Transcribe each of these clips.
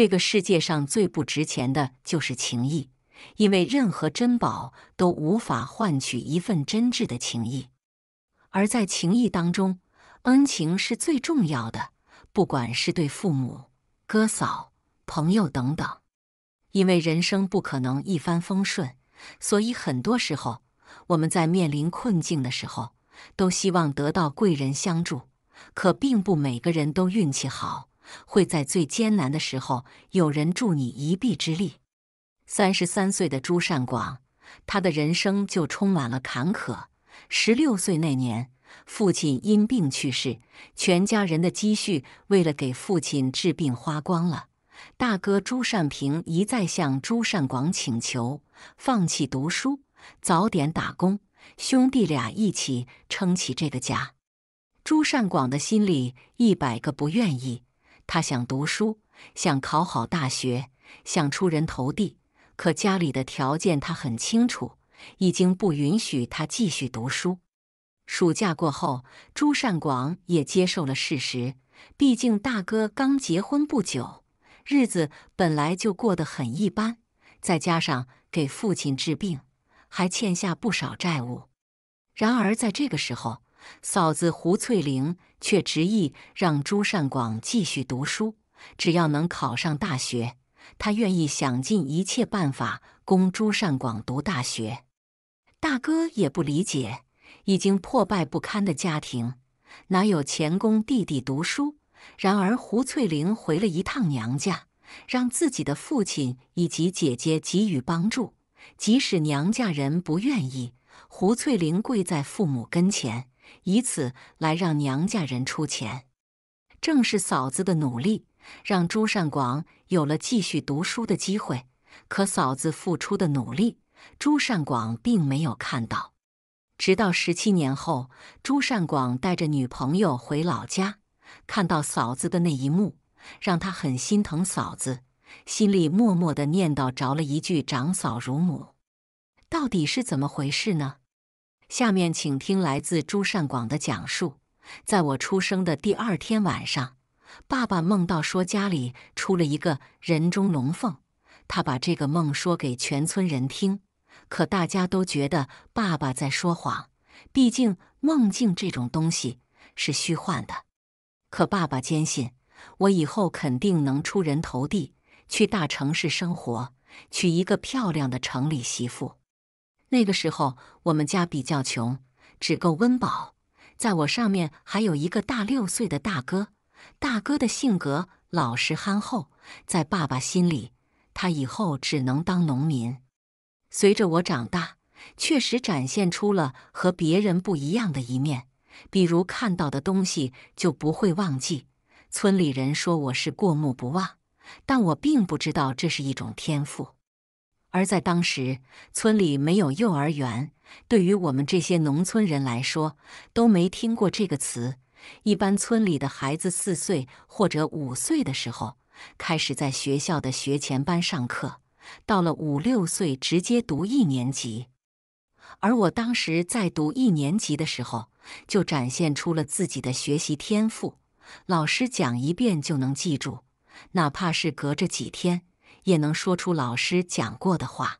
这个世界上最不值钱的就是情谊，因为任何珍宝都无法换取一份真挚的情谊。而在情谊当中，恩情是最重要的，不管是对父母、哥嫂、朋友等等。因为人生不可能一帆风顺，所以很多时候我们在面临困境的时候，都希望得到贵人相助，可并不每个人都运气好。会在最艰难的时候有人助你一臂之力。三十三岁的朱善广，他的人生就充满了坎坷。十六岁那年，父亲因病去世，全家人的积蓄为了给父亲治病花光了。大哥朱善平一再向朱善广请求放弃读书，早点打工，兄弟俩一起撑起这个家。朱善广的心里一百个不愿意。他想读书，想考好大学，想出人头地。可家里的条件他很清楚，已经不允许他继续读书。暑假过后，朱善广也接受了事实。毕竟大哥刚结婚不久，日子本来就过得很一般，再加上给父亲治病，还欠下不少债务。然而在这个时候，嫂子胡翠玲却执意让朱善广继续读书，只要能考上大学，她愿意想尽一切办法供朱善广读大学。大哥也不理解，已经破败不堪的家庭哪有钱供弟弟读书？然而胡翠玲回了一趟娘家，让自己的父亲以及姐姐给予帮助，即使娘家人不愿意，胡翠玲跪在父母跟前。以此来让娘家人出钱，正是嫂子的努力，让朱善广有了继续读书的机会。可嫂子付出的努力，朱善广并没有看到。直到十七年后，朱善广带着女朋友回老家，看到嫂子的那一幕，让他很心疼嫂子，心里默默的念叨着了一句“长嫂如母”。到底是怎么回事呢？下面请听来自朱善广的讲述。在我出生的第二天晚上，爸爸梦到说家里出了一个人中龙凤。他把这个梦说给全村人听，可大家都觉得爸爸在说谎，毕竟梦境这种东西是虚幻的。可爸爸坚信，我以后肯定能出人头地，去大城市生活，娶一个漂亮的城里媳妇。那个时候，我们家比较穷，只够温饱。在我上面还有一个大六岁的大哥，大哥的性格老实憨厚，在爸爸心里，他以后只能当农民。随着我长大，确实展现出了和别人不一样的一面，比如看到的东西就不会忘记。村里人说我是过目不忘，但我并不知道这是一种天赋。而在当时，村里没有幼儿园，对于我们这些农村人来说，都没听过这个词。一般村里的孩子四岁或者五岁的时候，开始在学校的学前班上课，到了五六岁直接读一年级。而我当时在读一年级的时候，就展现出了自己的学习天赋，老师讲一遍就能记住，哪怕是隔着几天。也能说出老师讲过的话。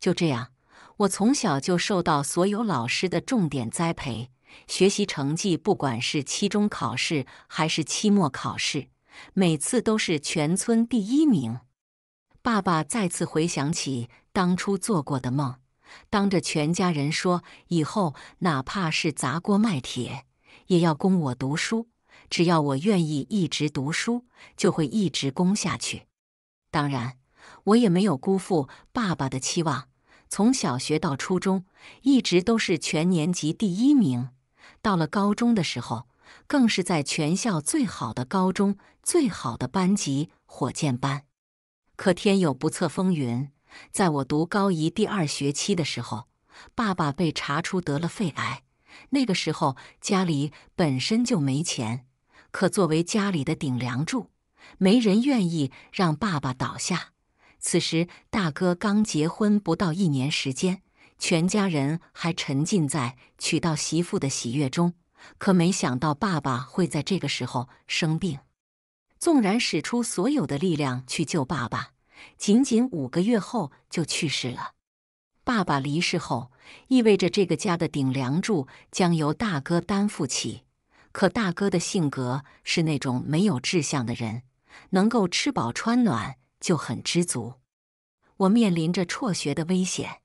就这样，我从小就受到所有老师的重点栽培，学习成绩不管是期中考试还是期末考试，每次都是全村第一名。爸爸再次回想起当初做过的梦，当着全家人说：“以后哪怕是砸锅卖铁，也要供我读书。只要我愿意一直读书，就会一直供下去。”当然，我也没有辜负爸爸的期望，从小学到初中，一直都是全年级第一名。到了高中的时候，更是在全校最好的高中、最好的班级——火箭班。可天有不测风云，在我读高一第二学期的时候，爸爸被查出得了肺癌。那个时候家里本身就没钱，可作为家里的顶梁柱。没人愿意让爸爸倒下。此时，大哥刚结婚不到一年时间，全家人还沉浸在娶到媳妇的喜悦中。可没想到，爸爸会在这个时候生病。纵然使出所有的力量去救爸爸，仅仅五个月后就去世了。爸爸离世后，意味着这个家的顶梁柱将由大哥担负起。可大哥的性格是那种没有志向的人。能够吃饱穿暖就很知足。我面临着辍学的危险，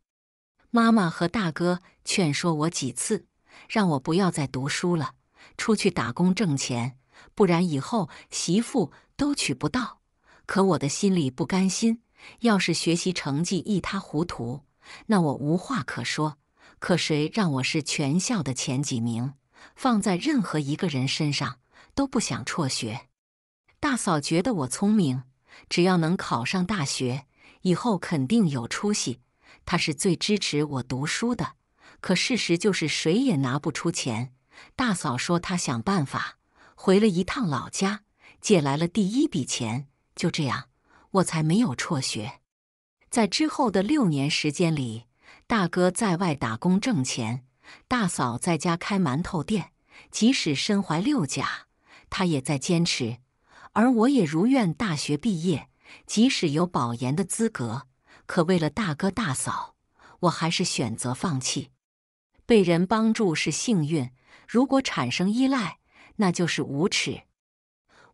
妈妈和大哥劝说我几次，让我不要再读书了，出去打工挣钱，不然以后媳妇都娶不到。可我的心里不甘心，要是学习成绩一塌糊涂，那我无话可说。可谁让我是全校的前几名？放在任何一个人身上，都不想辍学。大嫂觉得我聪明，只要能考上大学，以后肯定有出息。她是最支持我读书的。可事实就是谁也拿不出钱。大嫂说她想办法，回了一趟老家，借来了第一笔钱。就这样，我才没有辍学。在之后的六年时间里，大哥在外打工挣钱，大嫂在家开馒头店。即使身怀六甲，她也在坚持。而我也如愿大学毕业，即使有保研的资格，可为了大哥大嫂，我还是选择放弃。被人帮助是幸运，如果产生依赖，那就是无耻。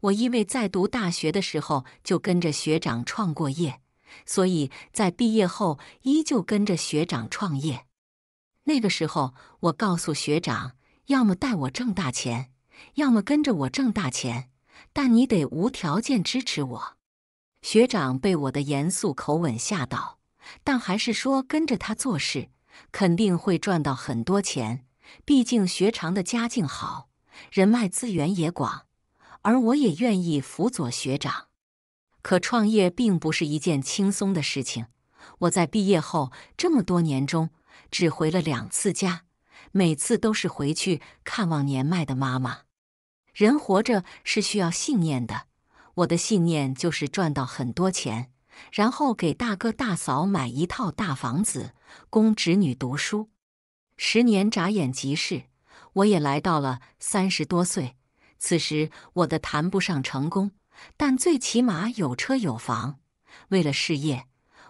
我因为在读大学的时候就跟着学长创过业，所以在毕业后依旧跟着学长创业。那个时候，我告诉学长，要么带我挣大钱，要么跟着我挣大钱。但你得无条件支持我，学长被我的严肃口吻吓到，但还是说跟着他做事肯定会赚到很多钱。毕竟学长的家境好，人脉资源也广，而我也愿意辅佐学长。可创业并不是一件轻松的事情。我在毕业后这么多年中只回了两次家，每次都是回去看望年迈的妈妈。人活着是需要信念的，我的信念就是赚到很多钱，然后给大哥大嫂买一套大房子，供侄女读书。十年眨眼即逝，我也来到了三十多岁。此时我的谈不上成功，但最起码有车有房。为了事业，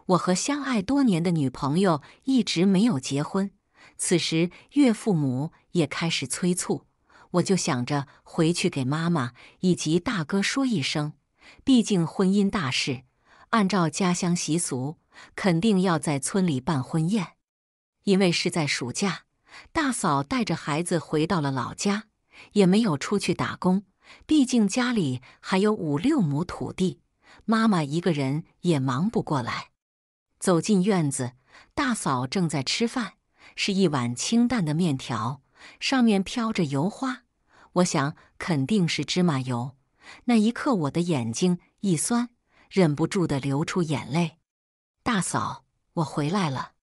我和相爱多年的女朋友一直没有结婚。此时岳父母也开始催促。我就想着回去给妈妈以及大哥说一声，毕竟婚姻大事，按照家乡习俗，肯定要在村里办婚宴。因为是在暑假，大嫂带着孩子回到了老家，也没有出去打工，毕竟家里还有五六亩土地，妈妈一个人也忙不过来。走进院子，大嫂正在吃饭，是一碗清淡的面条。上面飘着油花，我想肯定是芝麻油。那一刻，我的眼睛一酸，忍不住的流出眼泪。大嫂，我回来了。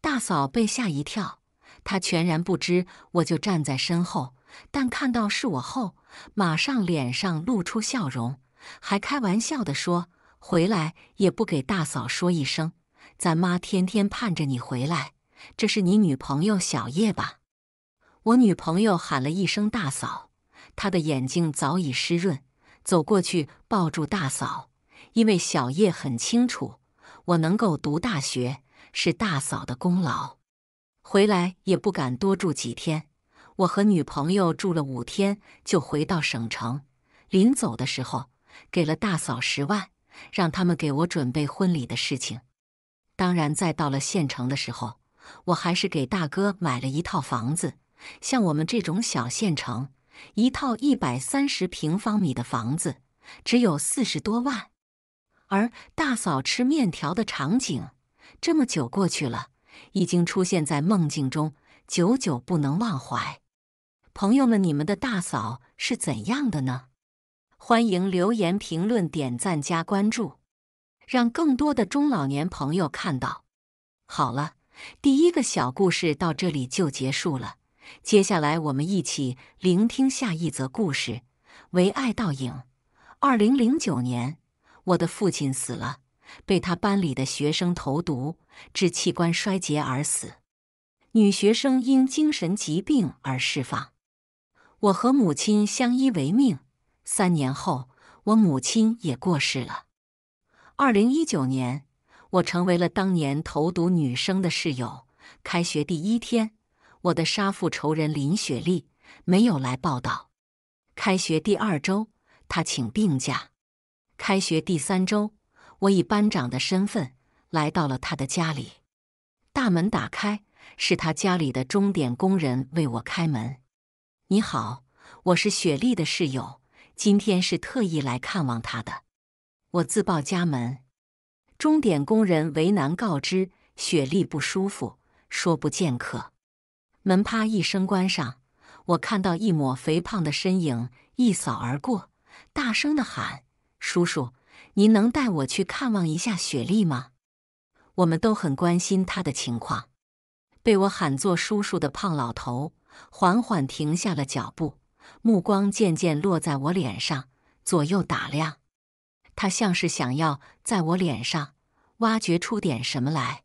大嫂被吓一跳，她全然不知我就站在身后，但看到是我后，马上脸上露出笑容，还开玩笑的说：“回来也不给大嫂说一声，咱妈天天盼着你回来。这是你女朋友小叶吧？”我女朋友喊了一声“大嫂”，她的眼睛早已湿润，走过去抱住大嫂。因为小叶很清楚，我能够读大学是大嫂的功劳。回来也不敢多住几天，我和女朋友住了五天就回到省城。临走的时候，给了大嫂十万，让他们给我准备婚礼的事情。当然，在到了县城的时候，我还是给大哥买了一套房子。像我们这种小县城，一套一百三十平方米的房子只有四十多万。而大嫂吃面条的场景，这么久过去了，已经出现在梦境中，久久不能忘怀。朋友们，你们的大嫂是怎样的呢？欢迎留言评论、点赞、加关注，让更多的中老年朋友看到。好了，第一个小故事到这里就结束了。接下来，我们一起聆听下一则故事：《唯爱倒影》。二零零九年，我的父亲死了，被他班里的学生投毒，致器官衰竭而死。女学生因精神疾病而释放。我和母亲相依为命。三年后，我母亲也过世了。二零一九年，我成为了当年投毒女生的室友。开学第一天。我的杀父仇人林雪莉没有来报道。开学第二周，她请病假。开学第三周，我以班长的身份来到了她的家里。大门打开，是他家里的钟点工人为我开门。你好，我是雪莉的室友，今天是特意来看望她的。我自报家门，钟点工人为难告知雪莉不舒服，说不见客。门啪一声关上，我看到一抹肥胖的身影一扫而过，大声的喊：“叔叔，您能带我去看望一下雪莉吗？我们都很关心她的情况。”被我喊做叔叔的胖老头缓缓停下了脚步，目光渐渐落在我脸上，左右打量。他像是想要在我脸上挖掘出点什么来。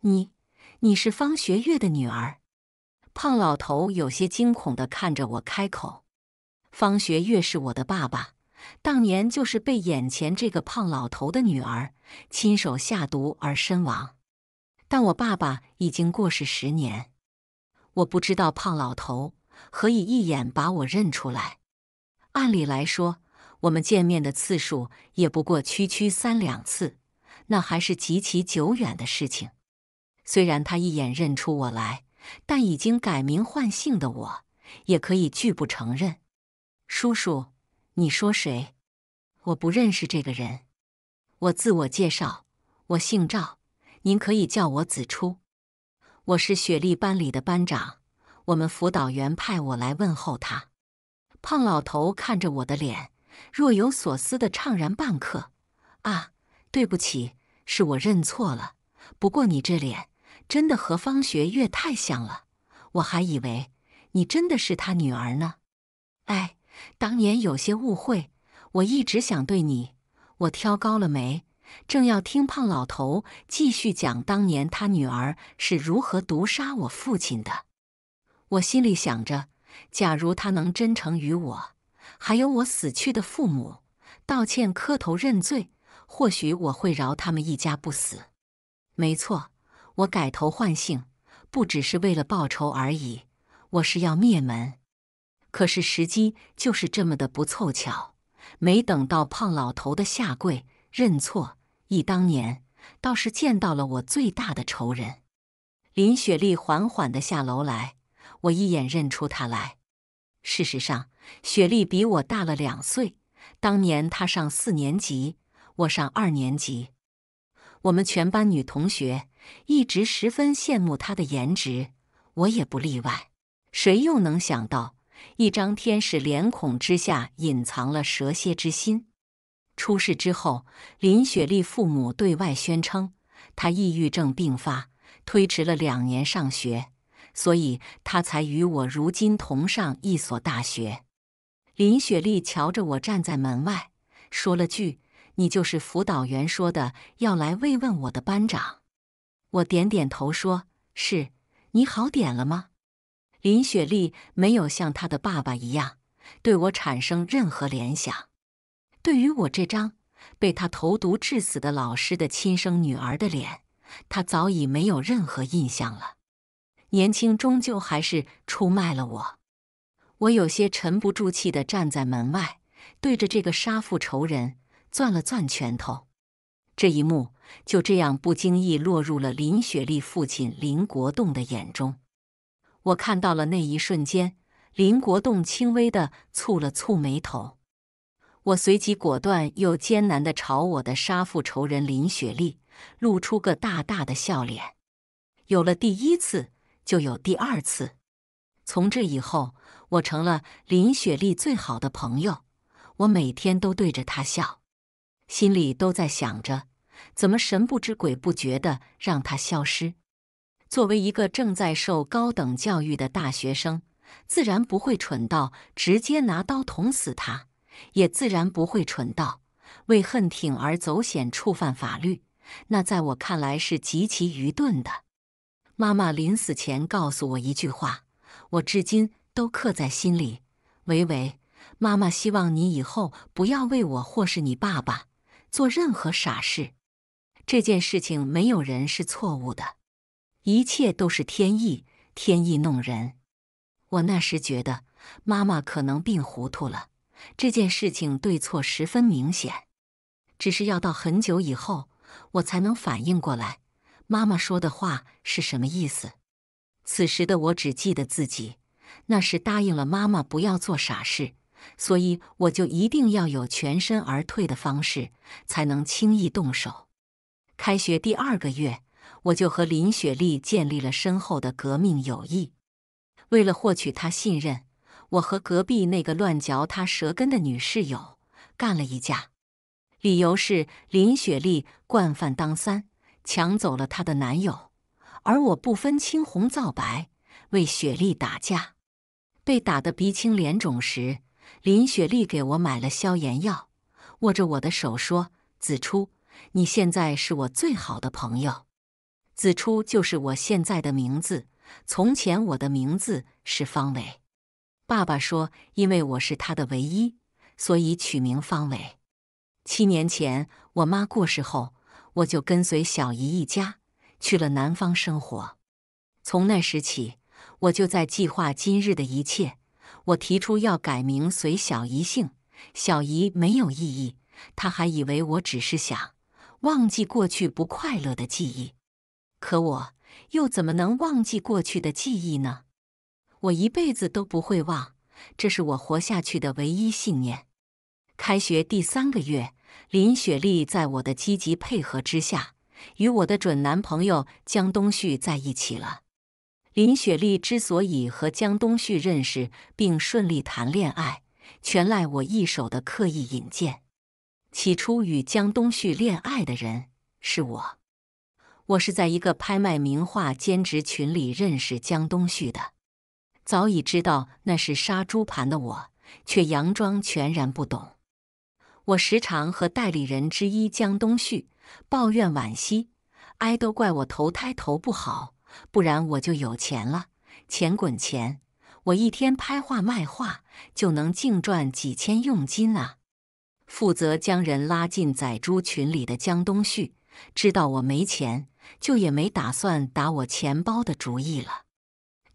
你，你是方学月的女儿。胖老头有些惊恐的看着我，开口：“方学月是我的爸爸，当年就是被眼前这个胖老头的女儿亲手下毒而身亡。但我爸爸已经过世十年，我不知道胖老头何以一眼把我认出来。按理来说，我们见面的次数也不过区区三两次，那还是极其久远的事情。虽然他一眼认出我来。”但已经改名换姓的我，也可以拒不承认。叔叔，你说谁？我不认识这个人。我自我介绍，我姓赵，您可以叫我子初。我是雪莉班里的班长，我们辅导员派我来问候他。胖老头看着我的脸，若有所思地怅然半刻。啊，对不起，是我认错了。不过你这脸……真的和方学月太像了，我还以为你真的是他女儿呢。哎，当年有些误会，我一直想对你，我挑高了眉。正要听胖老头继续讲当年他女儿是如何毒杀我父亲的，我心里想着，假如他能真诚于我，还有我死去的父母，道歉、磕头、认罪，或许我会饶他们一家不死。没错。我改头换姓，不只是为了报仇而已，我是要灭门。可是时机就是这么的不凑巧，没等到胖老头的下跪认错，忆当年倒是见到了我最大的仇人林雪莉。缓缓的下楼来，我一眼认出她来。事实上，雪莉比我大了两岁，当年她上四年级，我上二年级，我们全班女同学。一直十分羡慕他的颜值，我也不例外。谁又能想到，一张天使脸孔之下隐藏了蛇蝎之心？出事之后，林雪莉父母对外宣称她抑郁症病发，推迟了两年上学，所以她才与我如今同上一所大学。林雪莉瞧着我站在门外，说了句：“你就是辅导员说的要来慰问我的班长。”我点点头，说是你好点了吗？林雪莉没有像她的爸爸一样对我产生任何联想。对于我这张被他投毒致死的老师的亲生女儿的脸，她早已没有任何印象了。年轻终究还是出卖了我。我有些沉不住气地站在门外，对着这个杀父仇人攥了攥拳头。这一幕就这样不经意落入了林雪莉父亲林国栋的眼中。我看到了那一瞬间，林国栋轻微的蹙了蹙眉头。我随即果断又艰难的朝我的杀父仇人林雪莉露出个大大的笑脸。有了第一次，就有第二次。从这以后，我成了林雪莉最好的朋友。我每天都对着她笑。心里都在想着怎么神不知鬼不觉的让他消失。作为一个正在受高等教育的大学生，自然不会蠢到直接拿刀捅死他，也自然不会蠢到为恨铤而走险触犯法律。那在我看来是极其愚钝的。妈妈临死前告诉我一句话，我至今都刻在心里：“维维，妈妈希望你以后不要为我或是你爸爸。”做任何傻事，这件事情没有人是错误的，一切都是天意，天意弄人。我那时觉得妈妈可能病糊涂了，这件事情对错十分明显，只是要到很久以后我才能反应过来，妈妈说的话是什么意思。此时的我只记得自己，那时答应了妈妈不要做傻事。所以我就一定要有全身而退的方式，才能轻易动手。开学第二个月，我就和林雪莉建立了深厚的革命友谊。为了获取她信任，我和隔壁那个乱嚼她舌根的女室友干了一架，理由是林雪莉惯犯当三，抢走了她的男友，而我不分青红皂白为雪莉打架，被打得鼻青脸肿时。林雪莉给我买了消炎药，握着我的手说：“子初，你现在是我最好的朋友。子初就是我现在的名字。从前我的名字是方伟。爸爸说，因为我是他的唯一，所以取名方伟。七年前，我妈过世后，我就跟随小姨一家去了南方生活。从那时起，我就在计划今日的一切。”我提出要改名随小姨姓，小姨没有异议。她还以为我只是想忘记过去不快乐的记忆，可我又怎么能忘记过去的记忆呢？我一辈子都不会忘，这是我活下去的唯一信念。开学第三个月，林雪莉在我的积极配合之下，与我的准男朋友江东旭在一起了。林雪莉之所以和江东旭认识并顺利谈恋爱，全赖我一手的刻意引荐。起初与江东旭恋爱的人是我，我是在一个拍卖名画兼职群里认识江东旭的。早已知道那是杀猪盘的我，却佯装全然不懂。我时常和代理人之一江东旭抱怨惋惜，哀都怪我投胎投不好。不然我就有钱了，钱滚钱！我一天拍画卖画就能净赚几千佣金啊！负责将人拉进宰猪群里的江东旭知道我没钱，就也没打算打我钱包的主意了。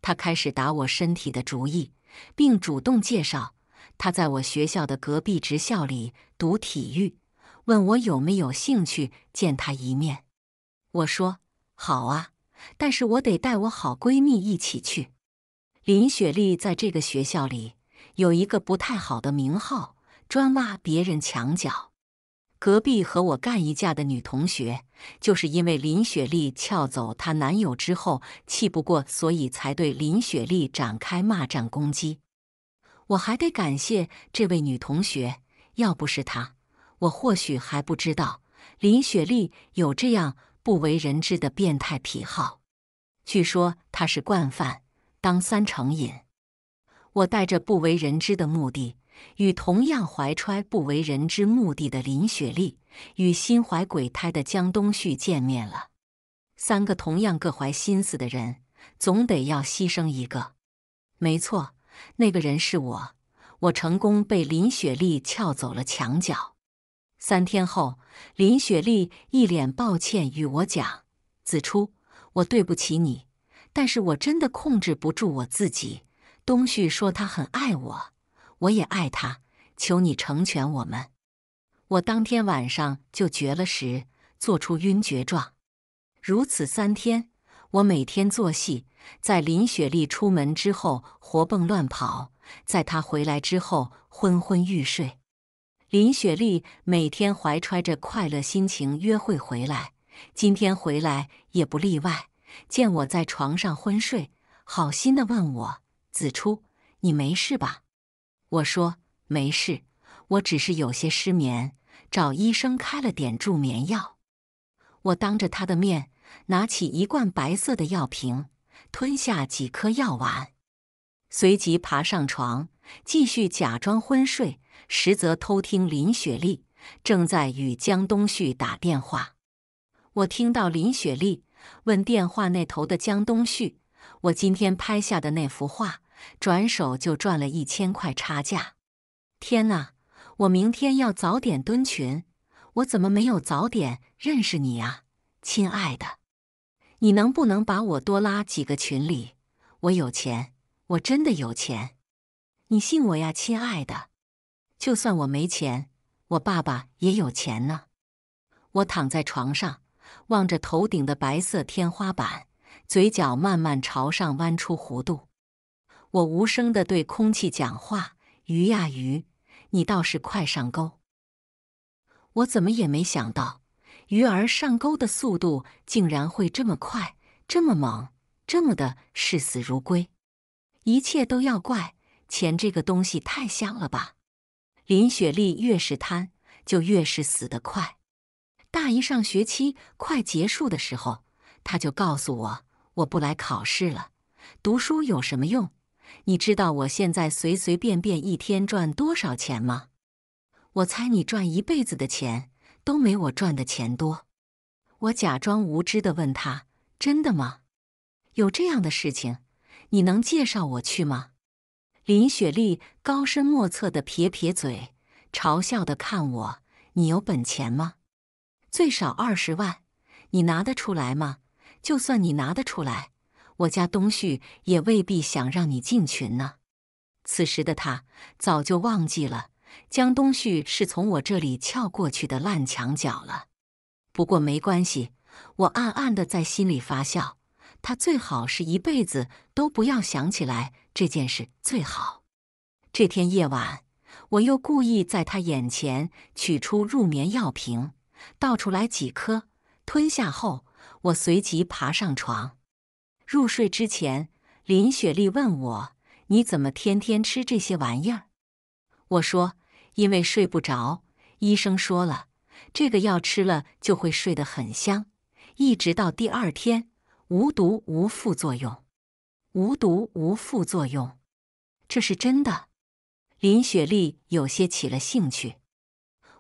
他开始打我身体的主意，并主动介绍他在我学校的隔壁职校里读体育，问我有没有兴趣见他一面。我说好啊。但是我得带我好闺蜜一起去。林雪丽在这个学校里有一个不太好的名号，专挖别人墙角。隔壁和我干一架的女同学，就是因为林雪丽撬走她男友之后气不过，所以才对林雪丽展开骂战攻击。我还得感谢这位女同学，要不是她，我或许还不知道林雪丽有这样。不为人知的变态癖好，据说他是惯犯，当三成瘾。我带着不为人知的目的，与同样怀揣不为人知目的的林雪莉，与心怀鬼胎的江东旭见面了。三个同样各怀心思的人，总得要牺牲一个。没错，那个人是我。我成功被林雪莉撬走了墙角。三天后，林雪莉一脸抱歉与我讲：“子初，我对不起你，但是我真的控制不住我自己。”东旭说他很爱我，我也爱他，求你成全我们。我当天晚上就绝了食，做出晕厥状。如此三天，我每天做戏：在林雪莉出门之后活蹦乱跑，在她回来之后昏昏欲睡。林雪莉每天怀揣着快乐心情约会回来，今天回来也不例外。见我在床上昏睡，好心的问我：“子初，你没事吧？”我说：“没事，我只是有些失眠，找医生开了点助眠药。”我当着他的面拿起一罐白色的药瓶，吞下几颗药丸，随即爬上床，继续假装昏睡。实则偷听林雪莉正在与江东旭打电话。我听到林雪莉问电话那头的江东旭：“我今天拍下的那幅画，转手就赚了一千块差价。天哪！我明天要早点蹲群，我怎么没有早点认识你啊，亲爱的？你能不能把我多拉几个群里？我有钱，我真的有钱，你信我呀，亲爱的？”就算我没钱，我爸爸也有钱呢。我躺在床上，望着头顶的白色天花板，嘴角慢慢朝上弯出弧度。我无声地对空气讲话：“鱼呀鱼，你倒是快上钩！”我怎么也没想到，鱼儿上钩的速度竟然会这么快，这么猛，这么的视死如归。一切都要怪钱这个东西太香了吧！林雪莉越是贪，就越是死得快。大一上学期快结束的时候，他就告诉我：“我不来考试了，读书有什么用？你知道我现在随随便便一天赚多少钱吗？我猜你赚一辈子的钱都没我赚的钱多。”我假装无知的问他：“真的吗？有这样的事情？你能介绍我去吗？”林雪莉高深莫测地撇撇嘴，嘲笑地看我：“你有本钱吗？最少二十万，你拿得出来吗？就算你拿得出来，我家东旭也未必想让你进群呢。”此时的他早就忘记了江东旭是从我这里撬过去的烂墙角了。不过没关系，我暗暗地在心里发笑：他最好是一辈子都不要想起来。这件事最好。这天夜晚，我又故意在他眼前取出入眠药瓶，倒出来几颗，吞下后，我随即爬上床，入睡之前，林雪莉问我：“你怎么天天吃这些玩意儿？”我说：“因为睡不着，医生说了，这个药吃了就会睡得很香，一直到第二天，无毒无副作用。”无毒无副作用，这是真的。林雪丽有些起了兴趣。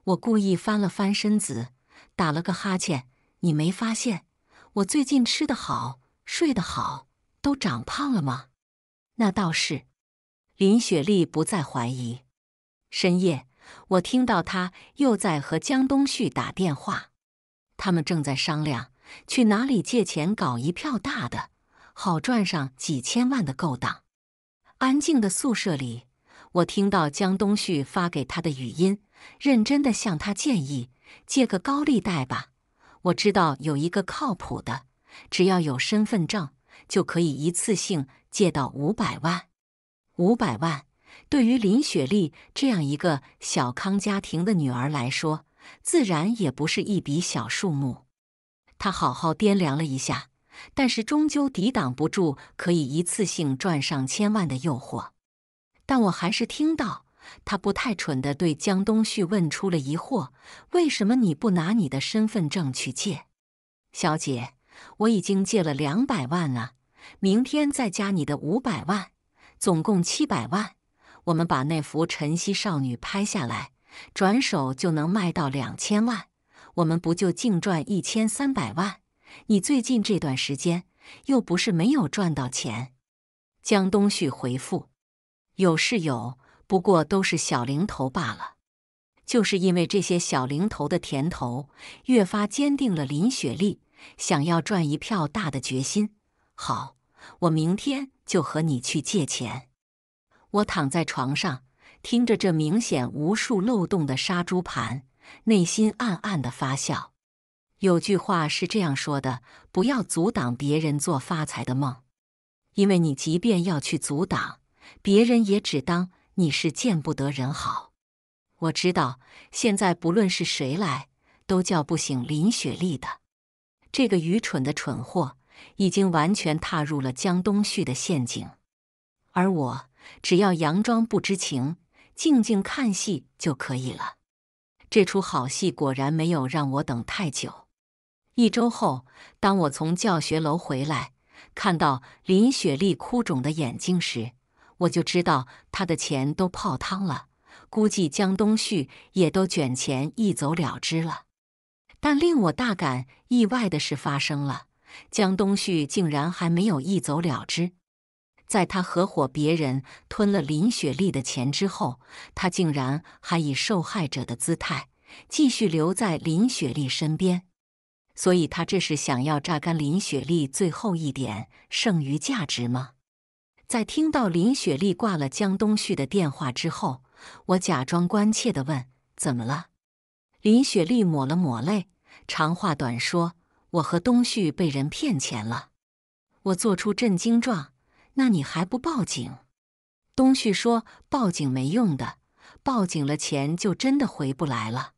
我故意翻了翻身子，打了个哈欠。你没发现我最近吃得好，睡得好，都长胖了吗？那倒是。林雪丽不再怀疑。深夜，我听到他又在和江东旭打电话，他们正在商量去哪里借钱搞一票大的。好赚上几千万的勾当。安静的宿舍里，我听到江东旭发给他的语音，认真的向他建议：“借个高利贷吧，我知道有一个靠谱的，只要有身份证就可以一次性借到五百万。”五百万，对于林雪丽这样一个小康家庭的女儿来说，自然也不是一笔小数目。他好好掂量了一下。但是终究抵挡不住可以一次性赚上千万的诱惑，但我还是听到他不太蠢的对江东旭问出了疑惑：“为什么你不拿你的身份证去借？”“小姐，我已经借了两百万了，明天再加你的五百万，总共七百万。我们把那幅晨曦少女拍下来，转手就能卖到两千万，我们不就净赚一千三百万？”你最近这段时间又不是没有赚到钱，江冬旭回复：“有是有，不过都是小零头罢了。”就是因为这些小零头的甜头，越发坚定了林雪莉想要赚一票大的决心。好，我明天就和你去借钱。我躺在床上，听着这明显无数漏洞的杀猪盘，内心暗暗的发笑。有句话是这样说的：“不要阻挡别人做发财的梦，因为你即便要去阻挡，别人也只当你是见不得人好。”我知道，现在不论是谁来，都叫不醒林雪莉的这个愚蠢的蠢货，已经完全踏入了江东旭的陷阱。而我只要佯装不知情，静静看戏就可以了。这出好戏果然没有让我等太久。一周后，当我从教学楼回来，看到林雪丽哭肿的眼睛时，我就知道她的钱都泡汤了。估计江东旭也都卷钱一走了之了。但令我大感意外的事发生了：江东旭竟然还没有一走了之。在他合伙别人吞了林雪丽的钱之后，他竟然还以受害者的姿态继续留在林雪丽身边。所以，他这是想要榨干林雪丽最后一点剩余价值吗？在听到林雪丽挂了江东旭的电话之后，我假装关切的问：“怎么了？”林雪丽抹了抹泪，长话短说：“我和东旭被人骗钱了。”我做出震惊状：“那你还不报警？”东旭说：“报警没用的，报警了钱就真的回不来了。”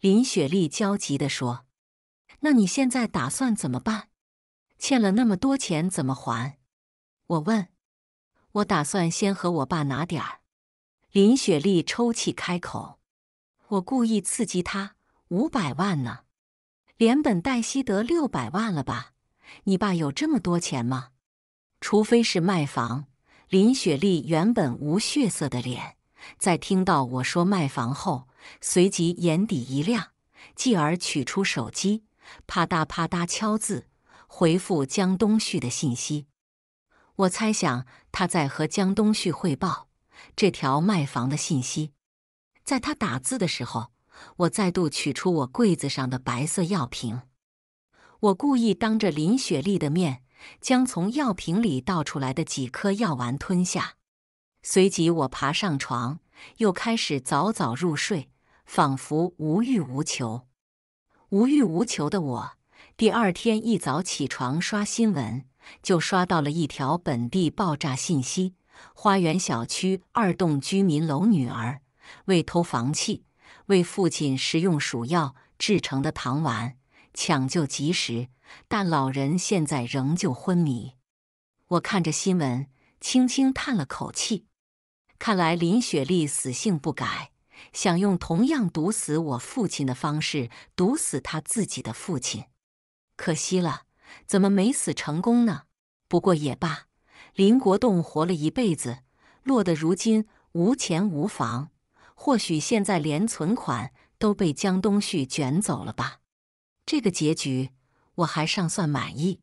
林雪丽焦急的说。那你现在打算怎么办？欠了那么多钱怎么还？我问。我打算先和我爸拿点儿。林雪莉抽泣开口。我故意刺激他：“五百万呢，连本带息得六百万了吧？你爸有这么多钱吗？除非是卖房。”林雪莉原本无血色的脸，在听到我说卖房后，随即眼底一亮，继而取出手机。啪嗒啪嗒敲字，回复江东旭的信息。我猜想他在和江东旭汇报这条卖房的信息。在他打字的时候，我再度取出我柜子上的白色药瓶。我故意当着林雪莉的面，将从药瓶里倒出来的几颗药丸吞下。随即，我爬上床，又开始早早入睡，仿佛无欲无求。无欲无求的我，第二天一早起床刷新闻，就刷到了一条本地爆炸信息：花园小区二栋居民楼，女儿为偷房契，为父亲食用鼠药制成的糖丸，抢救及时，但老人现在仍旧昏迷。我看着新闻，轻轻叹了口气，看来林雪莉死性不改。想用同样毒死我父亲的方式毒死他自己的父亲，可惜了，怎么没死成功呢？不过也罢，林国栋活了一辈子，落得如今无钱无房，或许现在连存款都被江东旭卷走了吧。这个结局我还尚算满意。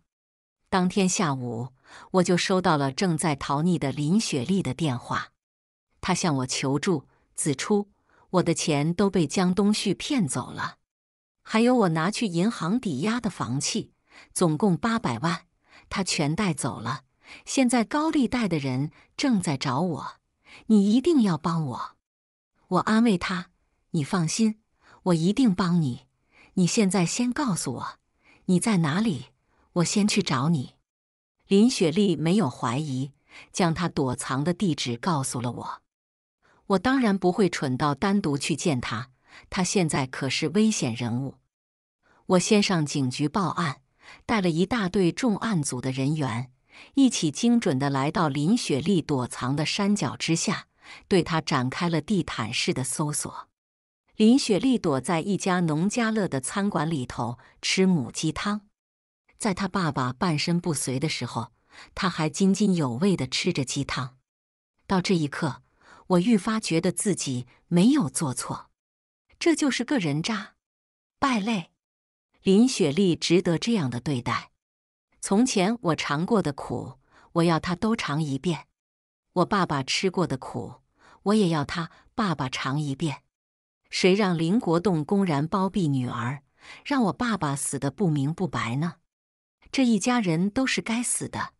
当天下午，我就收到了正在逃匿的林雪莉的电话，她向我求助，子初。我的钱都被江东旭骗走了，还有我拿去银行抵押的房契，总共八百万，他全带走了。现在高利贷的人正在找我，你一定要帮我！我安慰他：“你放心，我一定帮你。”你现在先告诉我，你在哪里？我先去找你。林雪莉没有怀疑，将她躲藏的地址告诉了我。我当然不会蠢到单独去见他，他现在可是危险人物。我先上警局报案，带了一大队重案组的人员，一起精准的来到林雪莉躲藏的山脚之下，对她展开了地毯式的搜索。林雪莉躲在一家农家乐的餐馆里头吃母鸡汤，在她爸爸半身不遂的时候，她还津津有味的吃着鸡汤。到这一刻。我愈发觉得自己没有做错，这就是个人渣、败类。林雪莉值得这样的对待。从前我尝过的苦，我要他都尝一遍；我爸爸吃过的苦，我也要他爸爸尝一遍。谁让林国栋公然包庇女儿，让我爸爸死的不明不白呢？这一家人都是该死的。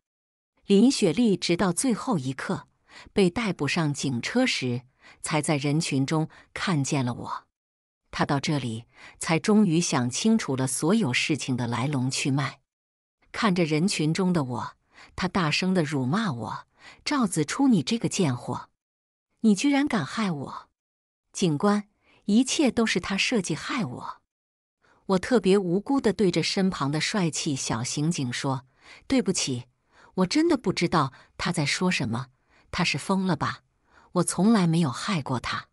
林雪莉直到最后一刻。被逮捕上警车时，才在人群中看见了我。他到这里才终于想清楚了所有事情的来龙去脉。看着人群中的我，他大声的辱骂我：“赵子初，你这个贱货，你居然敢害我！”警官，一切都是他设计害我。我特别无辜的对着身旁的帅气小刑警说：“对不起，我真的不知道他在说什么。”他是疯了吧？我从来没有害过他。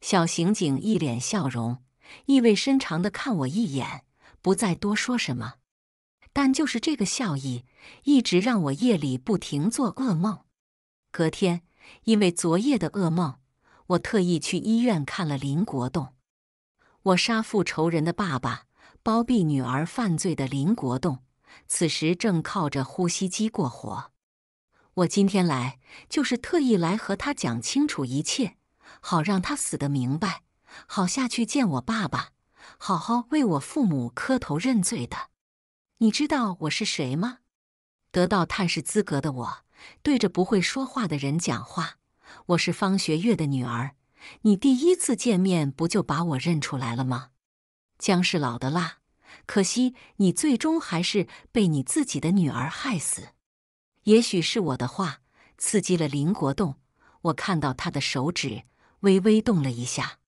小刑警一脸笑容，意味深长地看我一眼，不再多说什么。但就是这个笑意，一直让我夜里不停做噩梦。隔天，因为昨夜的噩梦，我特意去医院看了林国栋——我杀父仇人的爸爸，包庇女儿犯罪的林国栋。此时正靠着呼吸机过活。我今天来就是特意来和他讲清楚一切，好让他死得明白，好下去见我爸爸，好好为我父母磕头认罪的。你知道我是谁吗？得到探视资格的我，对着不会说话的人讲话。我是方学月的女儿，你第一次见面不就把我认出来了吗？姜是老的辣，可惜你最终还是被你自己的女儿害死。也许是我的话刺激了林国栋，我看到他的手指微微动了一下，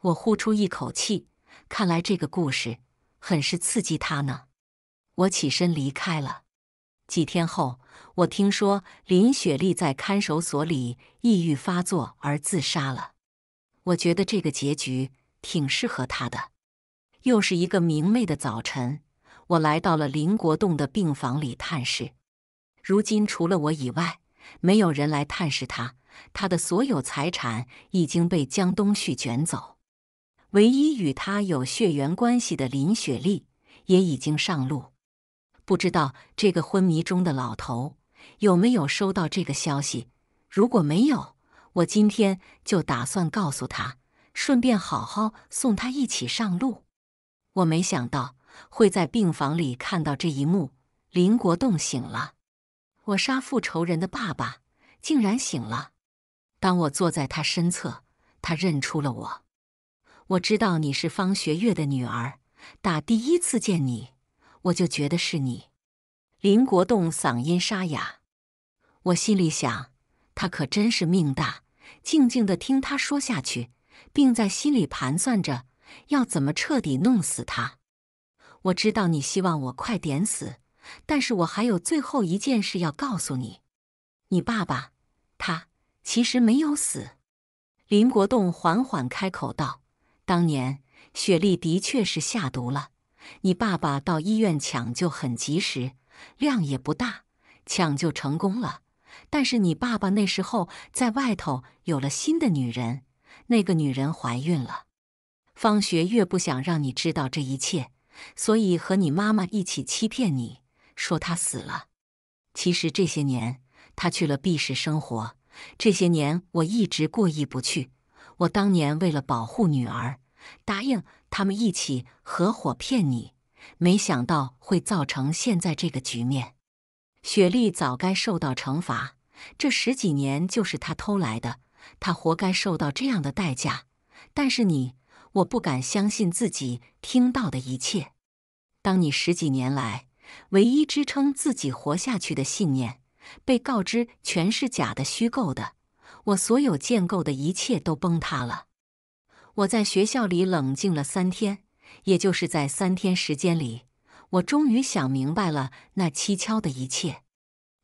我呼出一口气，看来这个故事很是刺激他呢。我起身离开了。几天后，我听说林雪莉在看守所里抑郁发作而自杀了，我觉得这个结局挺适合她的。又是一个明媚的早晨，我来到了林国栋的病房里探视。如今除了我以外，没有人来探视他。他的所有财产已经被江东旭卷走，唯一与他有血缘关系的林雪莉也已经上路。不知道这个昏迷中的老头有没有收到这个消息？如果没有，我今天就打算告诉他，顺便好好送他一起上路。我没想到会在病房里看到这一幕。林国栋醒了。我杀父仇人的爸爸竟然醒了！当我坐在他身侧，他认出了我。我知道你是方学月的女儿，打第一次见你，我就觉得是你。林国栋嗓音沙哑，我心里想，他可真是命大。静静的听他说下去，并在心里盘算着要怎么彻底弄死他。我知道你希望我快点死。但是我还有最后一件事要告诉你，你爸爸他其实没有死。林国栋缓缓开口道：“当年雪莉的确是下毒了，你爸爸到医院抢救很及时，量也不大，抢救成功了。但是你爸爸那时候在外头有了新的女人，那个女人怀孕了。方学越不想让你知道这一切，所以和你妈妈一起欺骗你。”说他死了。其实这些年他去了 B 市生活。这些年我一直过意不去。我当年为了保护女儿，答应他们一起合伙骗你，没想到会造成现在这个局面。雪莉早该受到惩罚。这十几年就是他偷来的，他活该受到这样的代价。但是你，我不敢相信自己听到的一切。当你十几年来。唯一支撑自己活下去的信念，被告知全是假的、虚构的，我所有建构的一切都崩塌了。我在学校里冷静了三天，也就是在三天时间里，我终于想明白了那蹊跷的一切。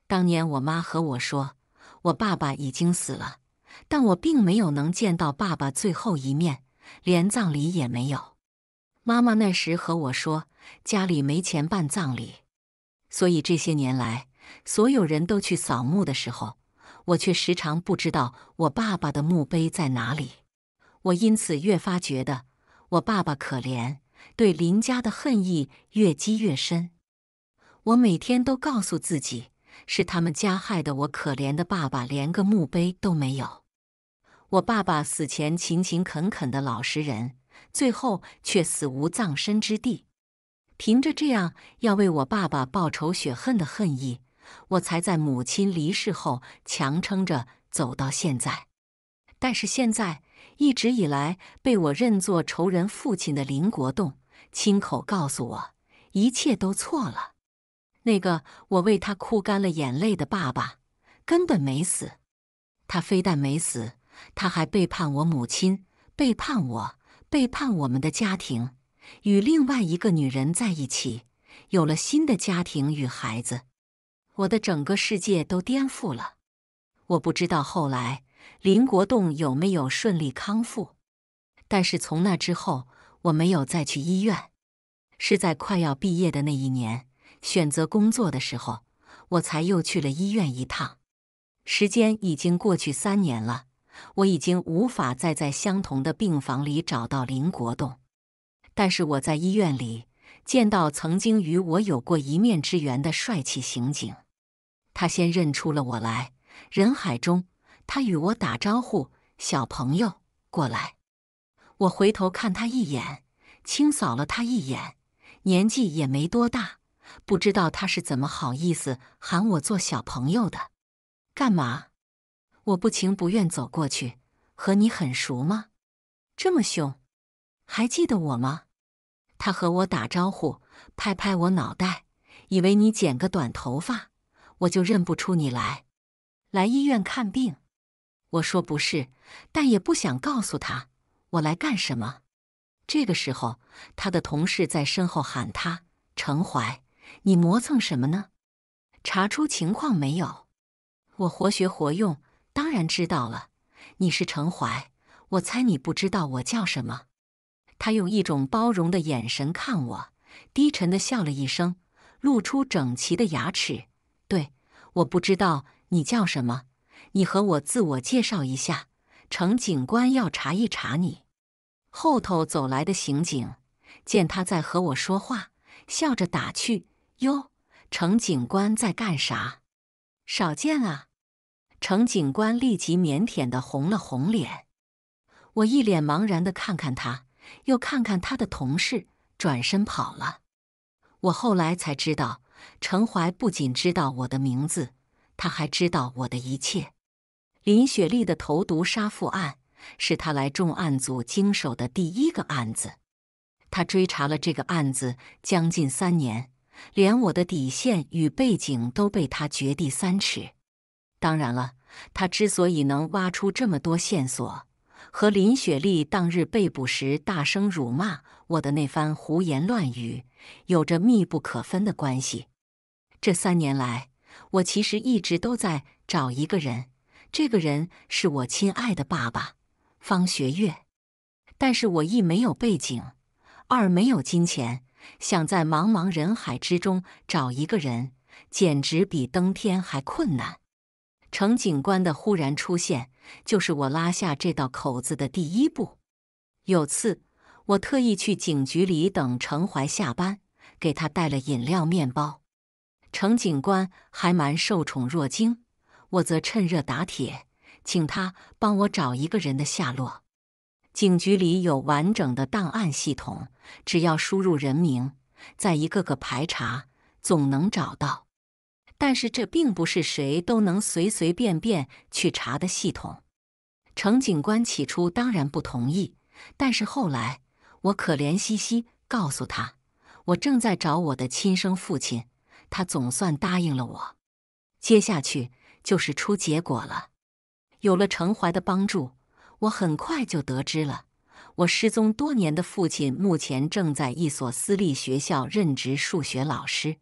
当年我妈和我说，我爸爸已经死了，但我并没有能见到爸爸最后一面，连葬礼也没有。妈妈那时和我说。家里没钱办葬礼，所以这些年来，所有人都去扫墓的时候，我却时常不知道我爸爸的墓碑在哪里。我因此越发觉得我爸爸可怜，对林家的恨意越积越深。我每天都告诉自己，是他们加害的我可怜的爸爸，连个墓碑都没有。我爸爸死前勤勤恳恳的老实人，最后却死无葬身之地。凭着这样要为我爸爸报仇雪恨的恨意，我才在母亲离世后强撑着走到现在。但是现在，一直以来被我认作仇人父亲的林国栋亲口告诉我，一切都错了。那个我为他哭干了眼泪的爸爸根本没死，他非但没死，他还背叛我母亲，背叛我，背叛我们的家庭。与另外一个女人在一起，有了新的家庭与孩子，我的整个世界都颠覆了。我不知道后来林国栋有没有顺利康复，但是从那之后我没有再去医院。是在快要毕业的那一年，选择工作的时候，我才又去了医院一趟。时间已经过去三年了，我已经无法再在相同的病房里找到林国栋。但是我在医院里见到曾经与我有过一面之缘的帅气刑警，他先认出了我来，人海中他与我打招呼：“小朋友，过来。”我回头看他一眼，轻扫了他一眼，年纪也没多大，不知道他是怎么好意思喊我做小朋友的。干嘛？我不情不愿走过去，和你很熟吗？这么凶？还记得我吗？他和我打招呼，拍拍我脑袋，以为你剪个短头发我就认不出你来。来医院看病，我说不是，但也不想告诉他我来干什么。这个时候，他的同事在身后喊他：“程怀，你磨蹭什么呢？查出情况没有？”我活学活用，当然知道了。你是程怀，我猜你不知道我叫什么。他用一种包容的眼神看我，低沉的笑了一声，露出整齐的牙齿。对，我不知道你叫什么，你和我自我介绍一下。程警官要查一查你。后头走来的刑警见他在和我说话，笑着打趣：“哟，程警官在干啥？少见啊！”程警官立即腼腆的红了红脸。我一脸茫然的看看他。又看看他的同事，转身跑了。我后来才知道，陈怀不仅知道我的名字，他还知道我的一切。林雪丽的投毒杀父案是他来重案组经手的第一个案子，他追查了这个案子将近三年，连我的底线与背景都被他掘地三尺。当然了，他之所以能挖出这么多线索。和林雪莉当日被捕时大声辱骂我的那番胡言乱语，有着密不可分的关系。这三年来，我其实一直都在找一个人，这个人是我亲爱的爸爸方学月。但是我一没有背景，二没有金钱，想在茫茫人海之中找一个人，简直比登天还困难。程警官的忽然出现，就是我拉下这道口子的第一步。有次，我特意去警局里等程怀下班，给他带了饮料、面包。程警官还蛮受宠若惊，我则趁热打铁，请他帮我找一个人的下落。警局里有完整的档案系统，只要输入人名，再一个个排查，总能找到。但是这并不是谁都能随随便便去查的系统。程警官起初当然不同意，但是后来我可怜兮兮告诉他，我正在找我的亲生父亲，他总算答应了我。接下去就是出结果了。有了程怀的帮助，我很快就得知了，我失踪多年的父亲目前正在一所私立学校任职数学老师。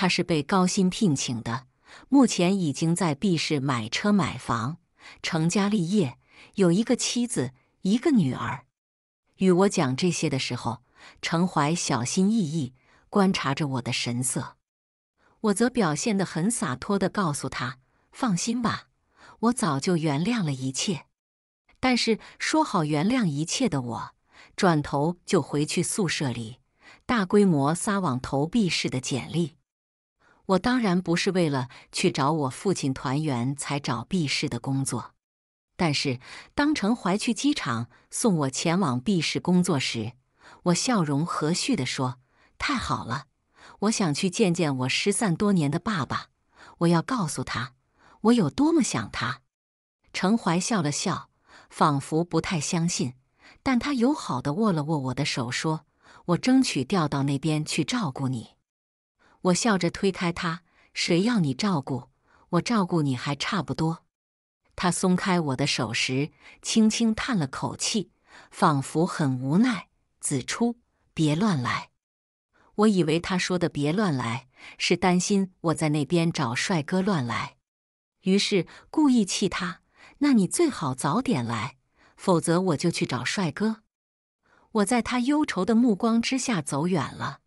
他是被高薪聘请的，目前已经在 B 市买车买房，成家立业，有一个妻子，一个女儿。与我讲这些的时候，程怀小心翼翼观察着我的神色，我则表现得很洒脱地告诉他：“放心吧，我早就原谅了一切。”但是说好原谅一切的我，转头就回去宿舍里大规模撒网投币式的简历。我当然不是为了去找我父亲团圆才找 B 市的工作，但是当陈怀去机场送我前往 B 市工作时，我笑容和煦地说：“太好了，我想去见见我失散多年的爸爸，我要告诉他我有多么想他。”陈怀笑了笑，仿佛不太相信，但他友好的握了握我的手，说：“我争取调到那边去照顾你。”我笑着推开他，谁要你照顾？我照顾你还差不多。他松开我的手时，轻轻叹了口气，仿佛很无奈：“子初，别乱来。”我以为他说的“别乱来”是担心我在那边找帅哥乱来，于是故意气他：“那你最好早点来，否则我就去找帅哥。”我在他忧愁的目光之下走远了。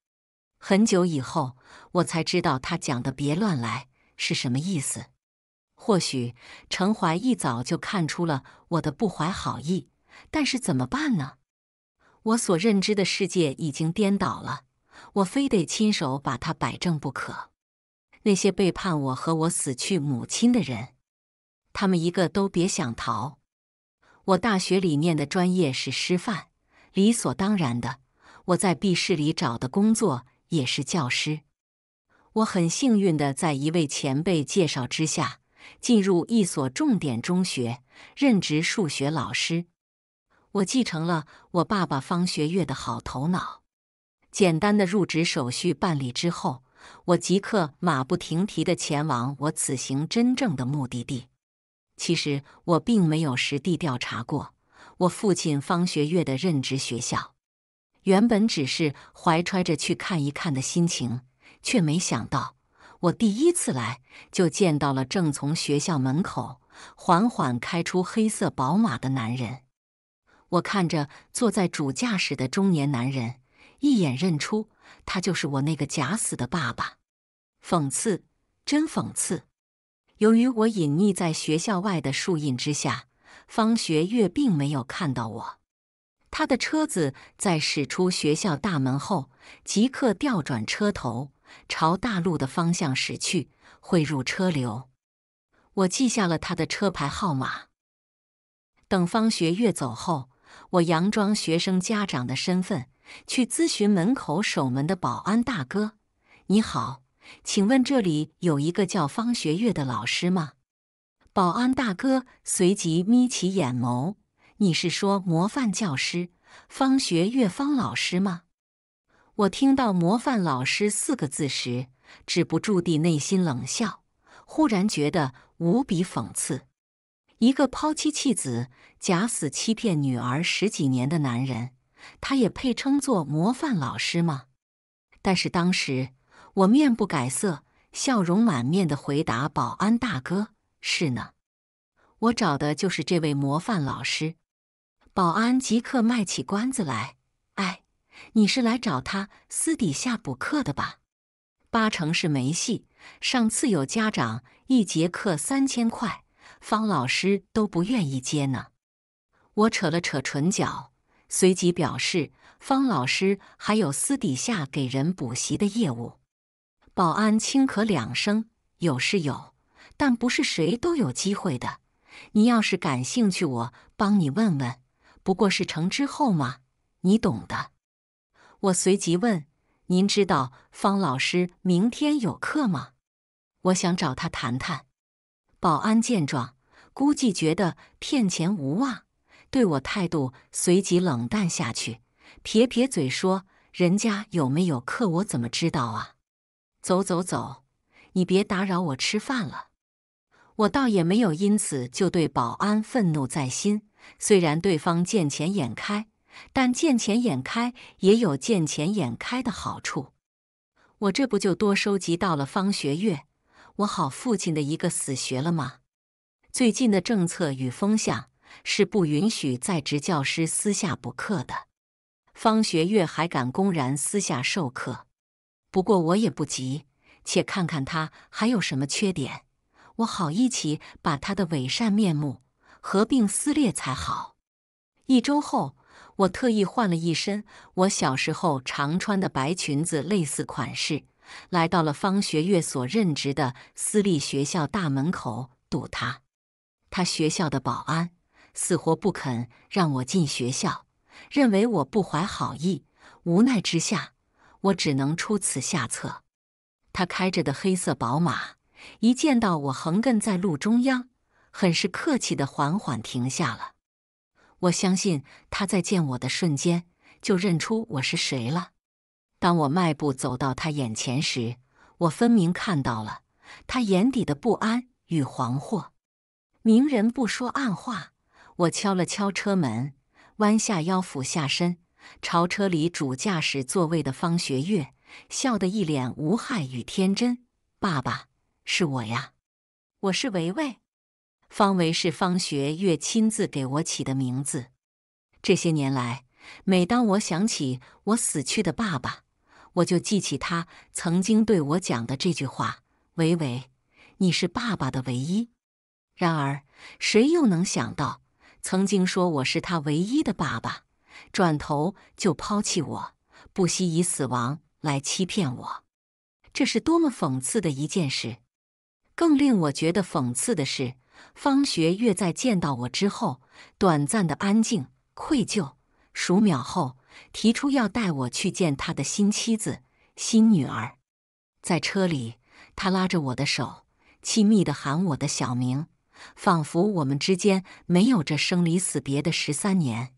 很久以后，我才知道他讲的“别乱来”是什么意思。或许陈怀一早就看出了我的不怀好意，但是怎么办呢？我所认知的世界已经颠倒了，我非得亲手把它摆正不可。那些背叛我和我死去母亲的人，他们一个都别想逃。我大学里念的专业是师范，理所当然的，我在毕市里找的工作。也是教师，我很幸运的在一位前辈介绍之下，进入一所重点中学，任职数学老师。我继承了我爸爸方学月的好头脑。简单的入职手续办理之后，我即刻马不停蹄的前往我此行真正的目的地。其实我并没有实地调查过我父亲方学月的任职学校。原本只是怀揣着去看一看的心情，却没想到我第一次来就见到了正从学校门口缓缓开出黑色宝马的男人。我看着坐在主驾驶的中年男人，一眼认出他就是我那个假死的爸爸。讽刺，真讽刺！由于我隐匿在学校外的树荫之下，方学月并没有看到我。他的车子在驶出学校大门后，即刻调转车头，朝大路的方向驶去，汇入车流。我记下了他的车牌号码。等方学月走后，我佯装学生家长的身份，去咨询门口守门的保安大哥：“你好，请问这里有一个叫方学月的老师吗？”保安大哥随即眯起眼眸。你是说模范教师方学月方老师吗？我听到“模范老师”四个字时，止不住地内心冷笑，忽然觉得无比讽刺。一个抛妻弃子、假死欺骗女儿十几年的男人，他也配称作模范老师吗？但是当时我面不改色、笑容满面地回答保安大哥：“是呢，我找的就是这位模范老师。”保安即刻卖起关子来：“哎，你是来找他私底下补课的吧？八成是没戏。上次有家长一节课三千块，方老师都不愿意接呢。”我扯了扯唇角，随即表示：“方老师还有私底下给人补习的业务。”保安轻咳两声：“有是有，但不是谁都有机会的。你要是感兴趣，我帮你问问。”不过是成之后嘛，你懂的。我随即问：“您知道方老师明天有课吗？我想找他谈谈。”保安见状，估计觉得骗钱无望，对我态度随即冷淡下去，撇撇嘴说：“人家有没有课，我怎么知道啊？走走走，你别打扰我吃饭了。”我倒也没有因此就对保安愤怒在心。虽然对方见钱眼开，但见钱眼开也有见钱眼开的好处。我这不就多收集到了方学月，我好父亲的一个死穴了吗？最近的政策与风向是不允许在职教师私下补课的，方学月还敢公然私下授课。不过我也不急，且看看他还有什么缺点，我好一起把他的伪善面目。合并撕裂才好。一周后，我特意换了一身我小时候常穿的白裙子，类似款式，来到了方学月所任职的私立学校大门口堵他。他学校的保安死活不肯让我进学校，认为我不怀好意。无奈之下，我只能出此下策。他开着的黑色宝马一见到我，横亘在路中央。很是客气的缓缓停下了。我相信他在见我的瞬间就认出我是谁了。当我迈步走到他眼前时，我分明看到了他眼底的不安与惶惑。明人不说暗话，我敲了敲车门，弯下腰，俯下身，朝车里主驾驶座位的方学月笑得一脸无害与天真：“爸爸，是我呀，我是维维。”方为是方学月亲自给我起的名字。这些年来，每当我想起我死去的爸爸，我就记起他曾经对我讲的这句话：“唯唯，你是爸爸的唯一。”然而，谁又能想到，曾经说我是他唯一的爸爸，转头就抛弃我，不惜以死亡来欺骗我？这是多么讽刺的一件事！更令我觉得讽刺的是。方学月在见到我之后，短暂的安静，愧疚，数秒后提出要带我去见他的新妻子、新女儿。在车里，他拉着我的手，亲密的喊我的小名，仿佛我们之间没有这生离死别的十三年。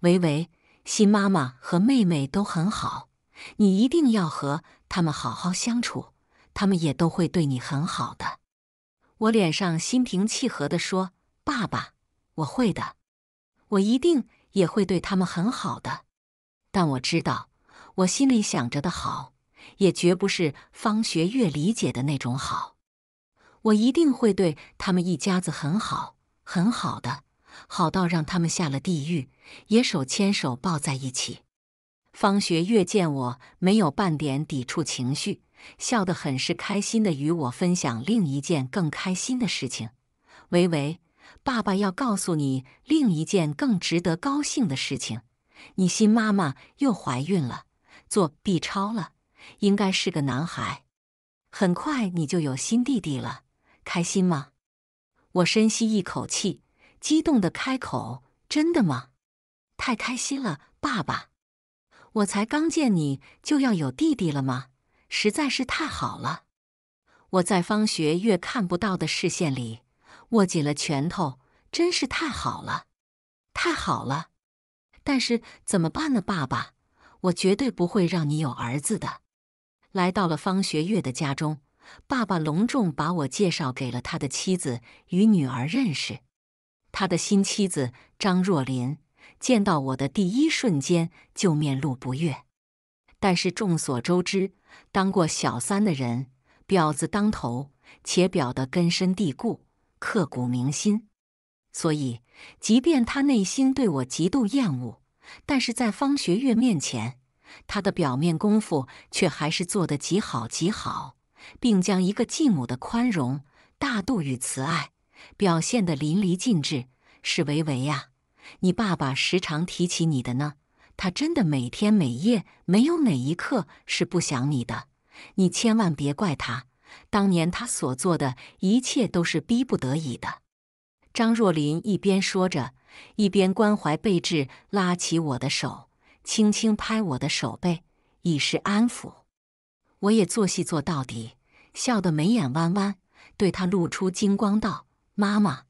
维维，新妈妈和妹妹都很好，你一定要和他们好好相处，他们也都会对你很好的。我脸上心平气和的说：“爸爸，我会的，我一定也会对他们很好的。但我知道，我心里想着的好，也绝不是方学月理解的那种好。我一定会对他们一家子很好，很好的，好到让他们下了地狱也手牵手抱在一起。”方学月见我没有半点抵触情绪。笑得很是开心的，与我分享另一件更开心的事情。维维，爸爸要告诉你另一件更值得高兴的事情：你新妈妈又怀孕了，做 B 超了，应该是个男孩。很快你就有新弟弟了，开心吗？我深吸一口气，激动地开口：“真的吗？太开心了，爸爸！我才刚见你，就要有弟弟了吗？”实在是太好了！我在方学月看不到的视线里握紧了拳头，真是太好了，太好了！但是怎么办呢，爸爸？我绝对不会让你有儿子的。来到了方学月的家中，爸爸隆重把我介绍给了他的妻子与女儿认识。他的新妻子张若琳见到我的第一瞬间就面露不悦，但是众所周知。当过小三的人，婊子当头，且婊的根深蒂固、刻骨铭心。所以，即便他内心对我极度厌恶，但是在方学月面前，他的表面功夫却还是做得极好极好，并将一个继母的宽容、大度与慈爱表现得淋漓尽致。是维维呀，你爸爸时常提起你的呢。他真的每天每夜，没有哪一刻是不想你的。你千万别怪他，当年他所做的一切都是逼不得已的。张若琳一边说着，一边关怀备至，拉起我的手，轻轻拍我的手背，以示安抚。我也做戏做到底，笑得眉眼弯弯，对他露出金光道：“妈妈，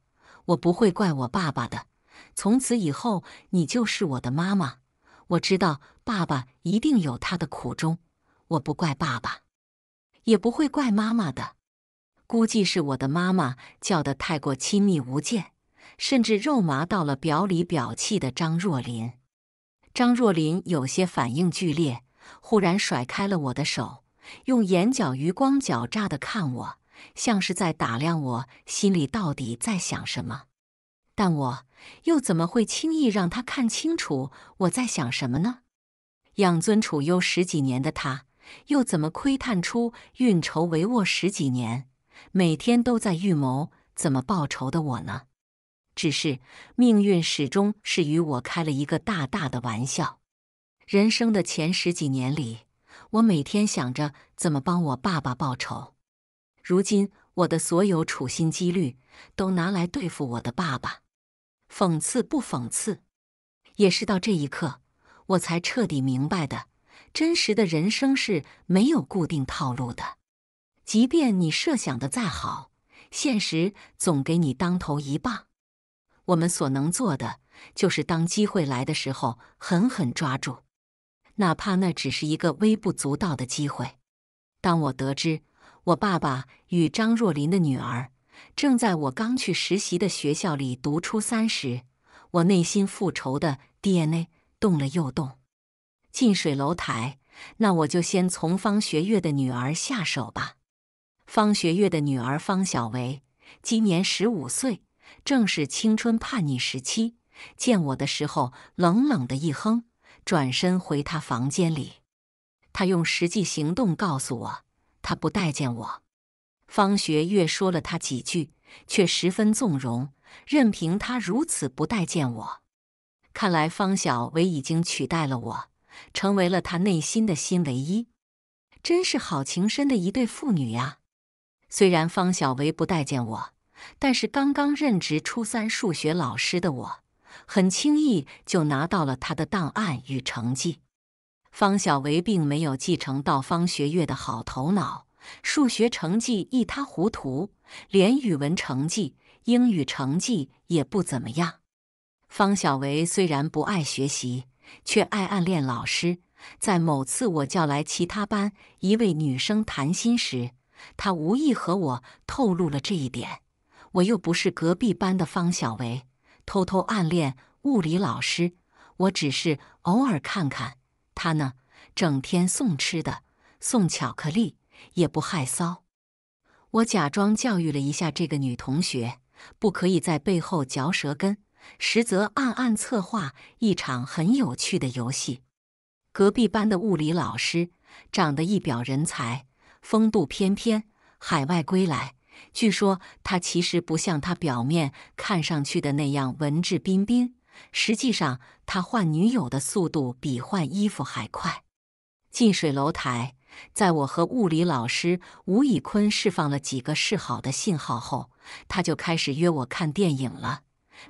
我不会怪我爸爸的。从此以后，你就是我的妈妈。”我知道爸爸一定有他的苦衷，我不怪爸爸，也不会怪妈妈的。估计是我的妈妈叫得太过亲密无间，甚至肉麻到了表里表气的张若琳。张若琳有些反应剧烈，忽然甩开了我的手，用眼角余光狡诈的看我，像是在打量我心里到底在想什么。但我又怎么会轻易让他看清楚我在想什么呢？养尊处优十几年的他，又怎么窥探出运筹帷幄十几年、每天都在预谋怎么报仇的我呢？只是命运始终是与我开了一个大大的玩笑。人生的前十几年里，我每天想着怎么帮我爸爸报仇，如今我的所有处心积虑都拿来对付我的爸爸。讽刺不讽刺？也是到这一刻，我才彻底明白的：真实的人生是没有固定套路的。即便你设想的再好，现实总给你当头一棒。我们所能做的，就是当机会来的时候，狠狠抓住，哪怕那只是一个微不足道的机会。当我得知我爸爸与张若琳的女儿。正在我刚去实习的学校里读初三时，我内心复仇的 DNA 动了又动。近水楼台，那我就先从方学月的女儿下手吧。方学月的女儿方小维今年十五岁，正是青春叛逆时期。见我的时候，冷冷的一哼，转身回她房间里。她用实际行动告诉我，她不待见我。方学月说了他几句，却十分纵容，任凭他如此不待见我。看来方小维已经取代了我，成为了他内心的新唯一。真是好情深的一对父女呀！虽然方小维不待见我，但是刚刚任职初三数学老师的我，很轻易就拿到了他的档案与成绩。方小维并没有继承到方学月的好头脑。数学成绩一塌糊涂，连语文成绩、英语成绩也不怎么样。方小维虽然不爱学习，却爱暗恋老师。在某次我叫来其他班一位女生谈心时，她无意和我透露了这一点。我又不是隔壁班的方小维，偷偷暗恋物理老师。我只是偶尔看看他呢，整天送吃的，送巧克力。也不害臊，我假装教育了一下这个女同学，不可以在背后嚼舌根，实则暗暗策划一场很有趣的游戏。隔壁班的物理老师长得一表人才，风度翩翩，海外归来。据说他其实不像他表面看上去的那样文质彬彬，实际上他换女友的速度比换衣服还快。近水楼台。在我和物理老师吴以坤释放了几个示好的信号后，他就开始约我看电影了。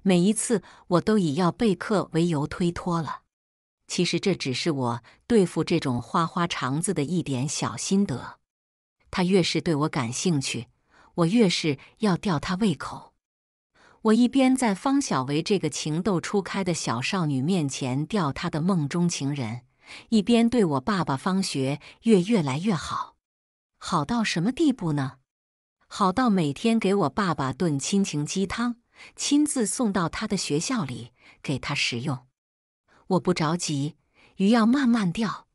每一次我都以要备课为由推脱了。其实这只是我对付这种花花肠子的一点小心得。他越是对我感兴趣，我越是要吊他胃口。我一边在方小维这个情窦初开的小少女面前吊她的梦中情人。一边对我爸爸方学越越来越好，好到什么地步呢？好到每天给我爸爸炖亲情鸡汤，亲自送到他的学校里给他食用。我不着急，鱼要慢慢钓。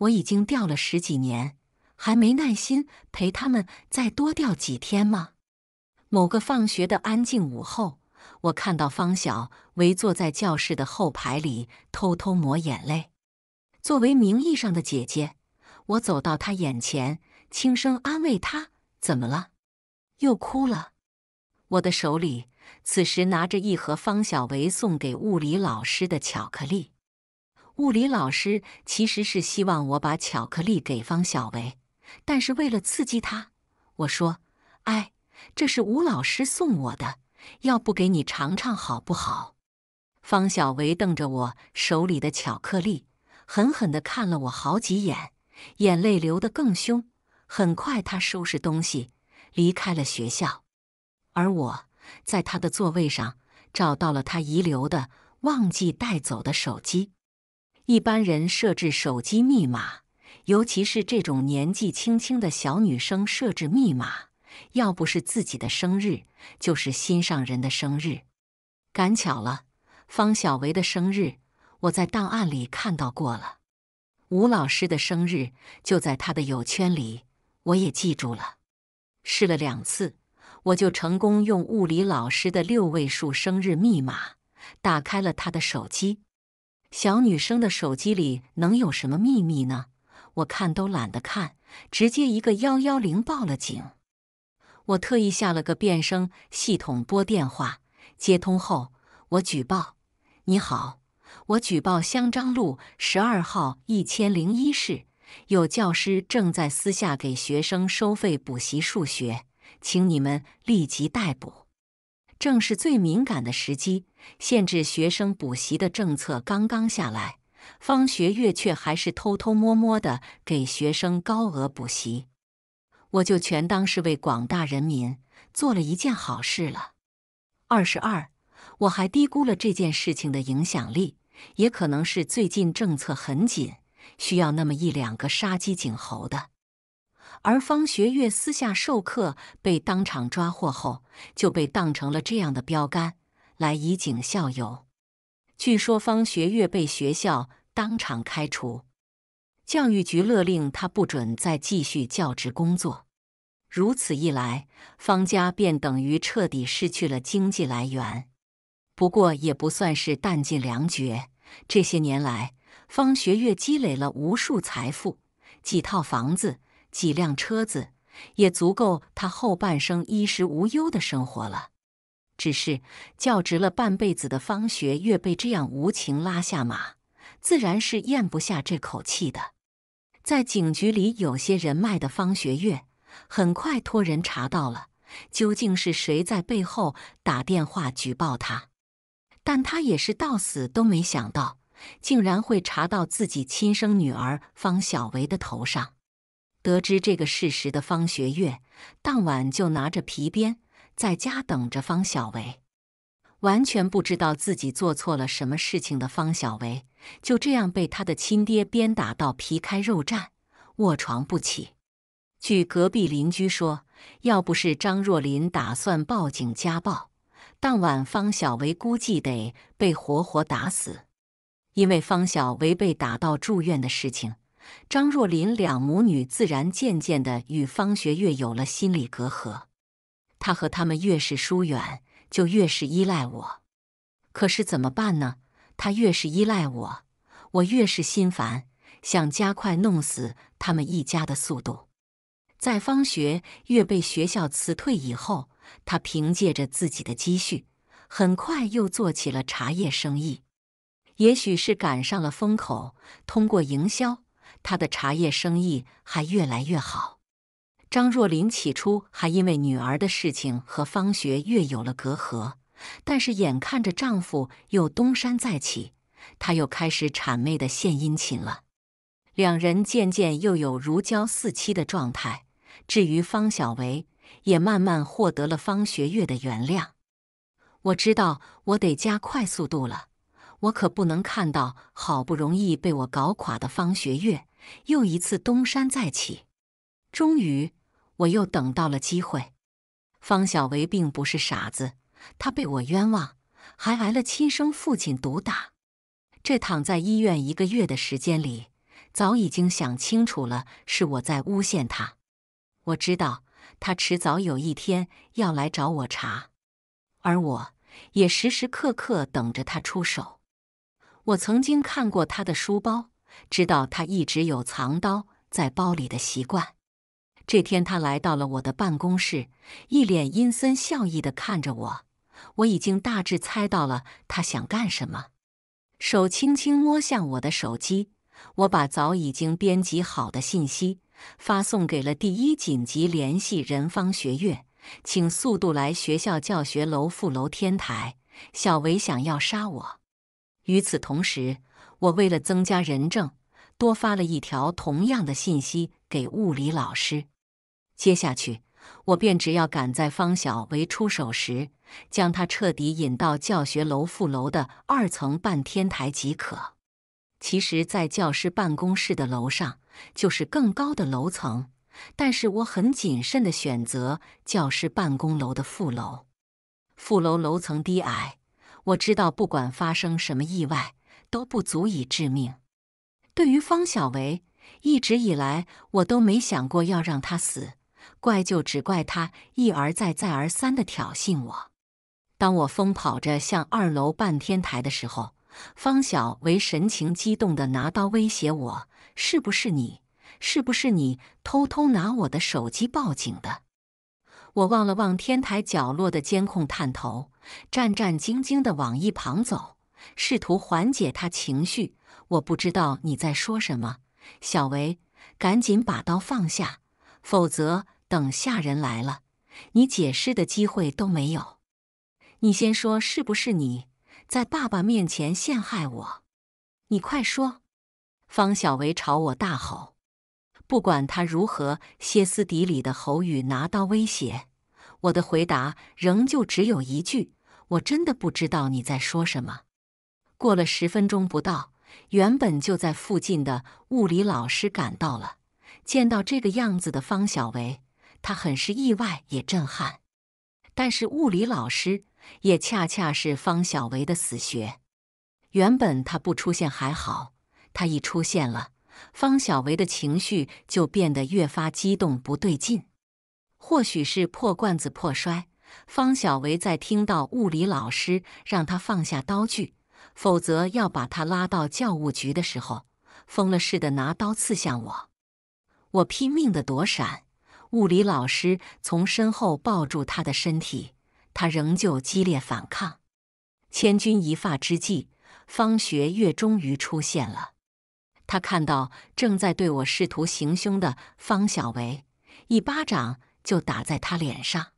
我已经钓了十几年，还没耐心陪他们再多钓几天吗？某个放学的安静午后，我看到方晓围坐在教室的后排里，偷偷抹眼泪。作为名义上的姐姐，我走到她眼前，轻声安慰她：“怎么了？又哭了？”我的手里此时拿着一盒方小维送给物理老师的巧克力。物理老师其实是希望我把巧克力给方小维，但是为了刺激他，我说：“哎，这是吴老师送我的，要不给你尝尝好不好？”方小维瞪着我手里的巧克力。狠狠地看了我好几眼，眼泪流得更凶。很快，他收拾东西离开了学校，而我在他的座位上找到了他遗留的、忘记带走的手机。一般人设置手机密码，尤其是这种年纪轻轻的小女生设置密码，要不是自己的生日，就是心上人的生日。赶巧了，方小维的生日。我在档案里看到过了，吴老师的生日就在他的友圈里，我也记住了。试了两次，我就成功用物理老师的六位数生日密码打开了他的手机。小女生的手机里能有什么秘密呢？我看都懒得看，直接一个幺幺零报了警。我特意下了个变声系统拨电话，接通后我举报：你好。我举报香樟路十二号一千零一室有教师正在私下给学生收费补习数学，请你们立即逮捕。正是最敏感的时机，限制学生补习的政策刚刚下来，方学月却还是偷偷摸摸的给学生高额补习，我就全当是为广大人民做了一件好事了。二十二，我还低估了这件事情的影响力。也可能是最近政策很紧，需要那么一两个杀鸡儆猴的。而方学月私下授课被当场抓获后，就被当成了这样的标杆来以儆效尤。据说方学月被学校当场开除，教育局勒令他不准再继续教职工作。如此一来，方家便等于彻底失去了经济来源。不过也不算是弹尽粮绝。这些年来，方学月积累了无数财富，几套房子、几辆车子，也足够他后半生衣食无忧的生活了。只是教职了半辈子的方学月被这样无情拉下马，自然是咽不下这口气的。在警局里有些人脉的方学月，很快托人查到了究竟是谁在背后打电话举报他。但他也是到死都没想到，竟然会查到自己亲生女儿方小维的头上。得知这个事实的方学月，当晚就拿着皮鞭在家等着方小维。完全不知道自己做错了什么事情的方小维，就这样被他的亲爹鞭打到皮开肉绽，卧床不起。据隔壁邻居说，要不是张若琳打算报警家暴。当晚，方小维估计得被活活打死，因为方小维被打到住院的事情，张若琳两母女自然渐渐的与方学月有了心理隔阂。她和他们越是疏远，就越是依赖我。可是怎么办呢？她越是依赖我，我越是心烦，想加快弄死他们一家的速度。在方学月被学校辞退以后。他凭借着自己的积蓄，很快又做起了茶叶生意。也许是赶上了风口，通过营销，他的茶叶生意还越来越好。张若琳起初还因为女儿的事情和方学月有了隔阂，但是眼看着丈夫又东山再起，她又开始谄媚地献殷勤了。两人渐渐又有如胶似漆的状态。至于方小维，也慢慢获得了方学月的原谅。我知道，我得加快速度了。我可不能看到好不容易被我搞垮的方学月又一次东山再起。终于，我又等到了机会。方小维并不是傻子，他被我冤枉，还挨了亲生父亲毒打。这躺在医院一个月的时间里，早已经想清楚了是我在诬陷他。我知道。他迟早有一天要来找我查，而我也时时刻刻等着他出手。我曾经看过他的书包，知道他一直有藏刀在包里的习惯。这天他来到了我的办公室，一脸阴森笑意的看着我。我已经大致猜到了他想干什么，手轻轻摸向我的手机，我把早已经编辑好的信息。发送给了第一紧急联系人方学月，请速度来学校教学楼副楼天台。小维想要杀我。与此同时，我为了增加人证，多发了一条同样的信息给物理老师。接下去，我便只要赶在方小维出手时，将他彻底引到教学楼副楼的二层半天台即可。其实，在教师办公室的楼上就是更高的楼层，但是我很谨慎的选择教师办公楼的副楼。副楼楼层低矮，我知道不管发生什么意外都不足以致命。对于方小维，一直以来我都没想过要让他死，怪就只怪他一而再、再而三的挑衅我。当我疯跑着向二楼半天台的时候。方小为神情激动的拿刀威胁我：“是不是你？是不是你偷偷拿我的手机报警的？”我望了望天台角落的监控探头，战战兢兢的往一旁走，试图缓解他情绪。我不知道你在说什么，小维，赶紧把刀放下，否则等下人来了，你解释的机会都没有。你先说是不是你？在爸爸面前陷害我，你快说！方小维朝我大吼。不管他如何歇斯底里的吼语，拿刀威胁，我的回答仍旧只有一句：我真的不知道你在说什么。过了十分钟不到，原本就在附近的物理老师赶到了。见到这个样子的方小维，他很是意外也震撼。但是物理老师。也恰恰是方小维的死穴。原本他不出现还好，他一出现了，方小维的情绪就变得越发激动，不对劲。或许是破罐子破摔，方小维在听到物理老师让他放下刀具，否则要把他拉到教务局的时候，疯了似的拿刀刺向我。我拼命的躲闪，物理老师从身后抱住他的身体。他仍旧激烈反抗，千钧一发之际，方学月终于出现了。他看到正在对我试图行凶的方小维，一巴掌就打在他脸上。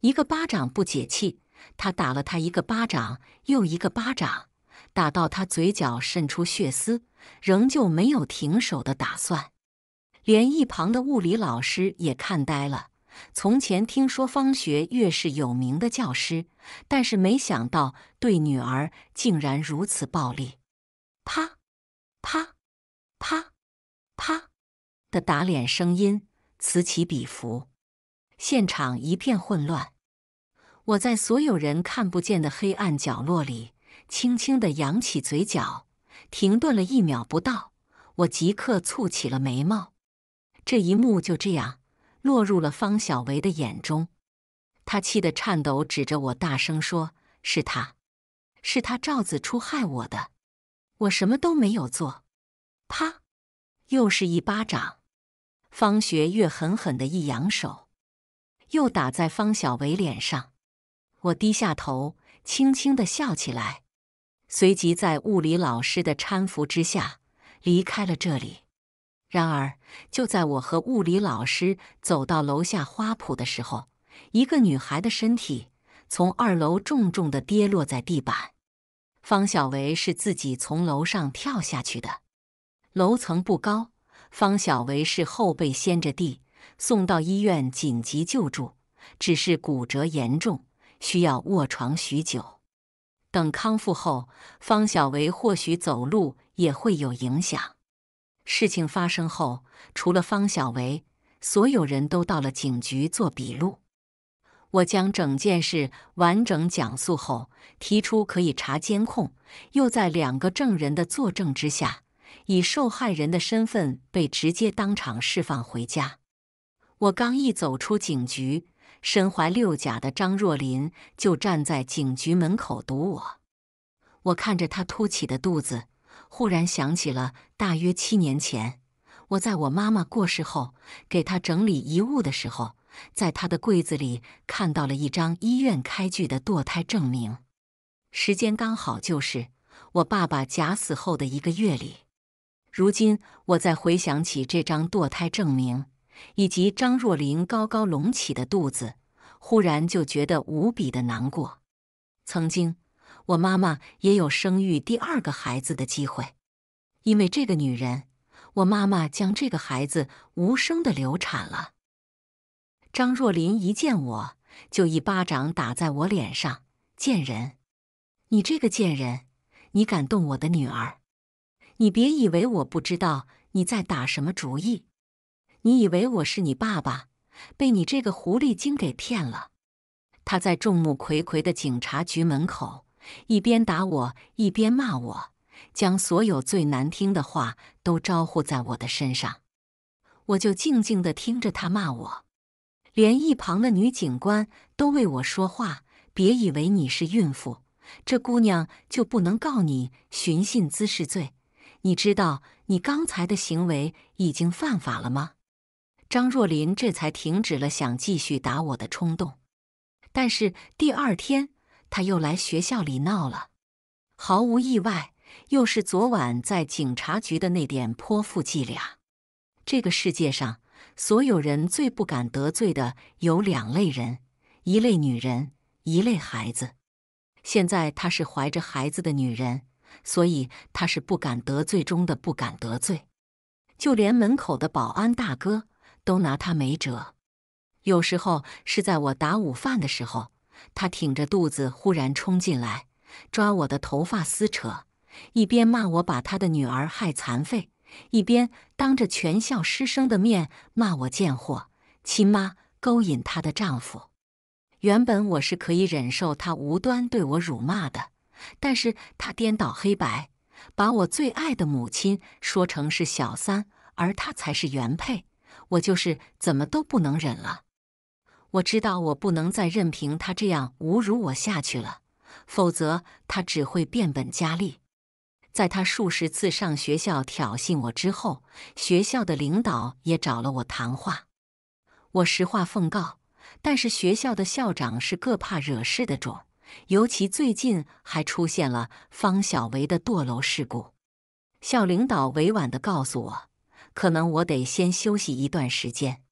一个巴掌不解气，他打了他一个巴掌又一个巴掌，打到他嘴角渗出血丝，仍旧没有停手的打算。连一旁的物理老师也看呆了。从前听说方学月是有名的教师，但是没想到对女儿竟然如此暴力。啪，啪，啪，啪的打脸声音此起彼伏，现场一片混乱。我在所有人看不见的黑暗角落里，轻轻的扬起嘴角，停顿了一秒不到，我即刻蹙起了眉毛。这一幕就这样。落入了方小维的眼中，他气得颤抖，指着我大声说：“是他，是他赵子初害我的，我什么都没有做。”啪，又是一巴掌。方学月狠狠的一扬手，又打在方小维脸上。我低下头，轻轻的笑起来，随即在物理老师的搀扶之下离开了这里。然而，就在我和物理老师走到楼下花圃的时候，一个女孩的身体从二楼重重的跌落在地板。方小维是自己从楼上跳下去的，楼层不高，方小维是后背掀着地，送到医院紧急救助，只是骨折严重，需要卧床许久。等康复后，方小维或许走路也会有影响。事情发生后，除了方小维，所有人都到了警局做笔录。我将整件事完整讲述后，提出可以查监控，又在两个证人的作证之下，以受害人的身份被直接当场释放回家。我刚一走出警局，身怀六甲的张若琳就站在警局门口堵我。我看着她凸起的肚子。忽然想起了，大约七年前，我在我妈妈过世后，给她整理遗物的时候，在她的柜子里看到了一张医院开具的堕胎证明，时间刚好就是我爸爸假死后的一个月里。如今，我再回想起这张堕胎证明以及张若琳高高隆起的肚子，忽然就觉得无比的难过。曾经。我妈妈也有生育第二个孩子的机会，因为这个女人，我妈妈将这个孩子无声的流产了。张若琳一见我就一巴掌打在我脸上，贱人！你这个贱人！你敢动我的女儿！你别以为我不知道你在打什么主意！你以为我是你爸爸？被你这个狐狸精给骗了！他在众目睽睽的警察局门口。一边打我，一边骂我，将所有最难听的话都招呼在我的身上。我就静静的听着他骂我，连一旁的女警官都为我说话。别以为你是孕妇，这姑娘就不能告你寻衅滋事罪。你知道你刚才的行为已经犯法了吗？张若琳这才停止了想继续打我的冲动。但是第二天。他又来学校里闹了，毫无意外，又是昨晚在警察局的那点泼妇伎俩。这个世界上，所有人最不敢得罪的有两类人：一类女人，一类孩子。现在她是怀着孩子的女人，所以她是不敢得罪中的不敢得罪。就连门口的保安大哥都拿她没辙。有时候是在我打午饭的时候。他挺着肚子，忽然冲进来，抓我的头发撕扯，一边骂我把他的女儿害残废，一边当着全校师生的面骂我贱货、亲妈勾引她的丈夫。原本我是可以忍受他无端对我辱骂的，但是他颠倒黑白，把我最爱的母亲说成是小三，而他才是原配，我就是怎么都不能忍了。我知道我不能再任凭他这样侮辱我下去了，否则他只会变本加厉。在他数十次上学校挑衅我之后，学校的领导也找了我谈话。我实话奉告，但是学校的校长是个怕惹事的种，尤其最近还出现了方小维的堕楼事故。校领导委婉的告诉我，可能我得先休息一段时间。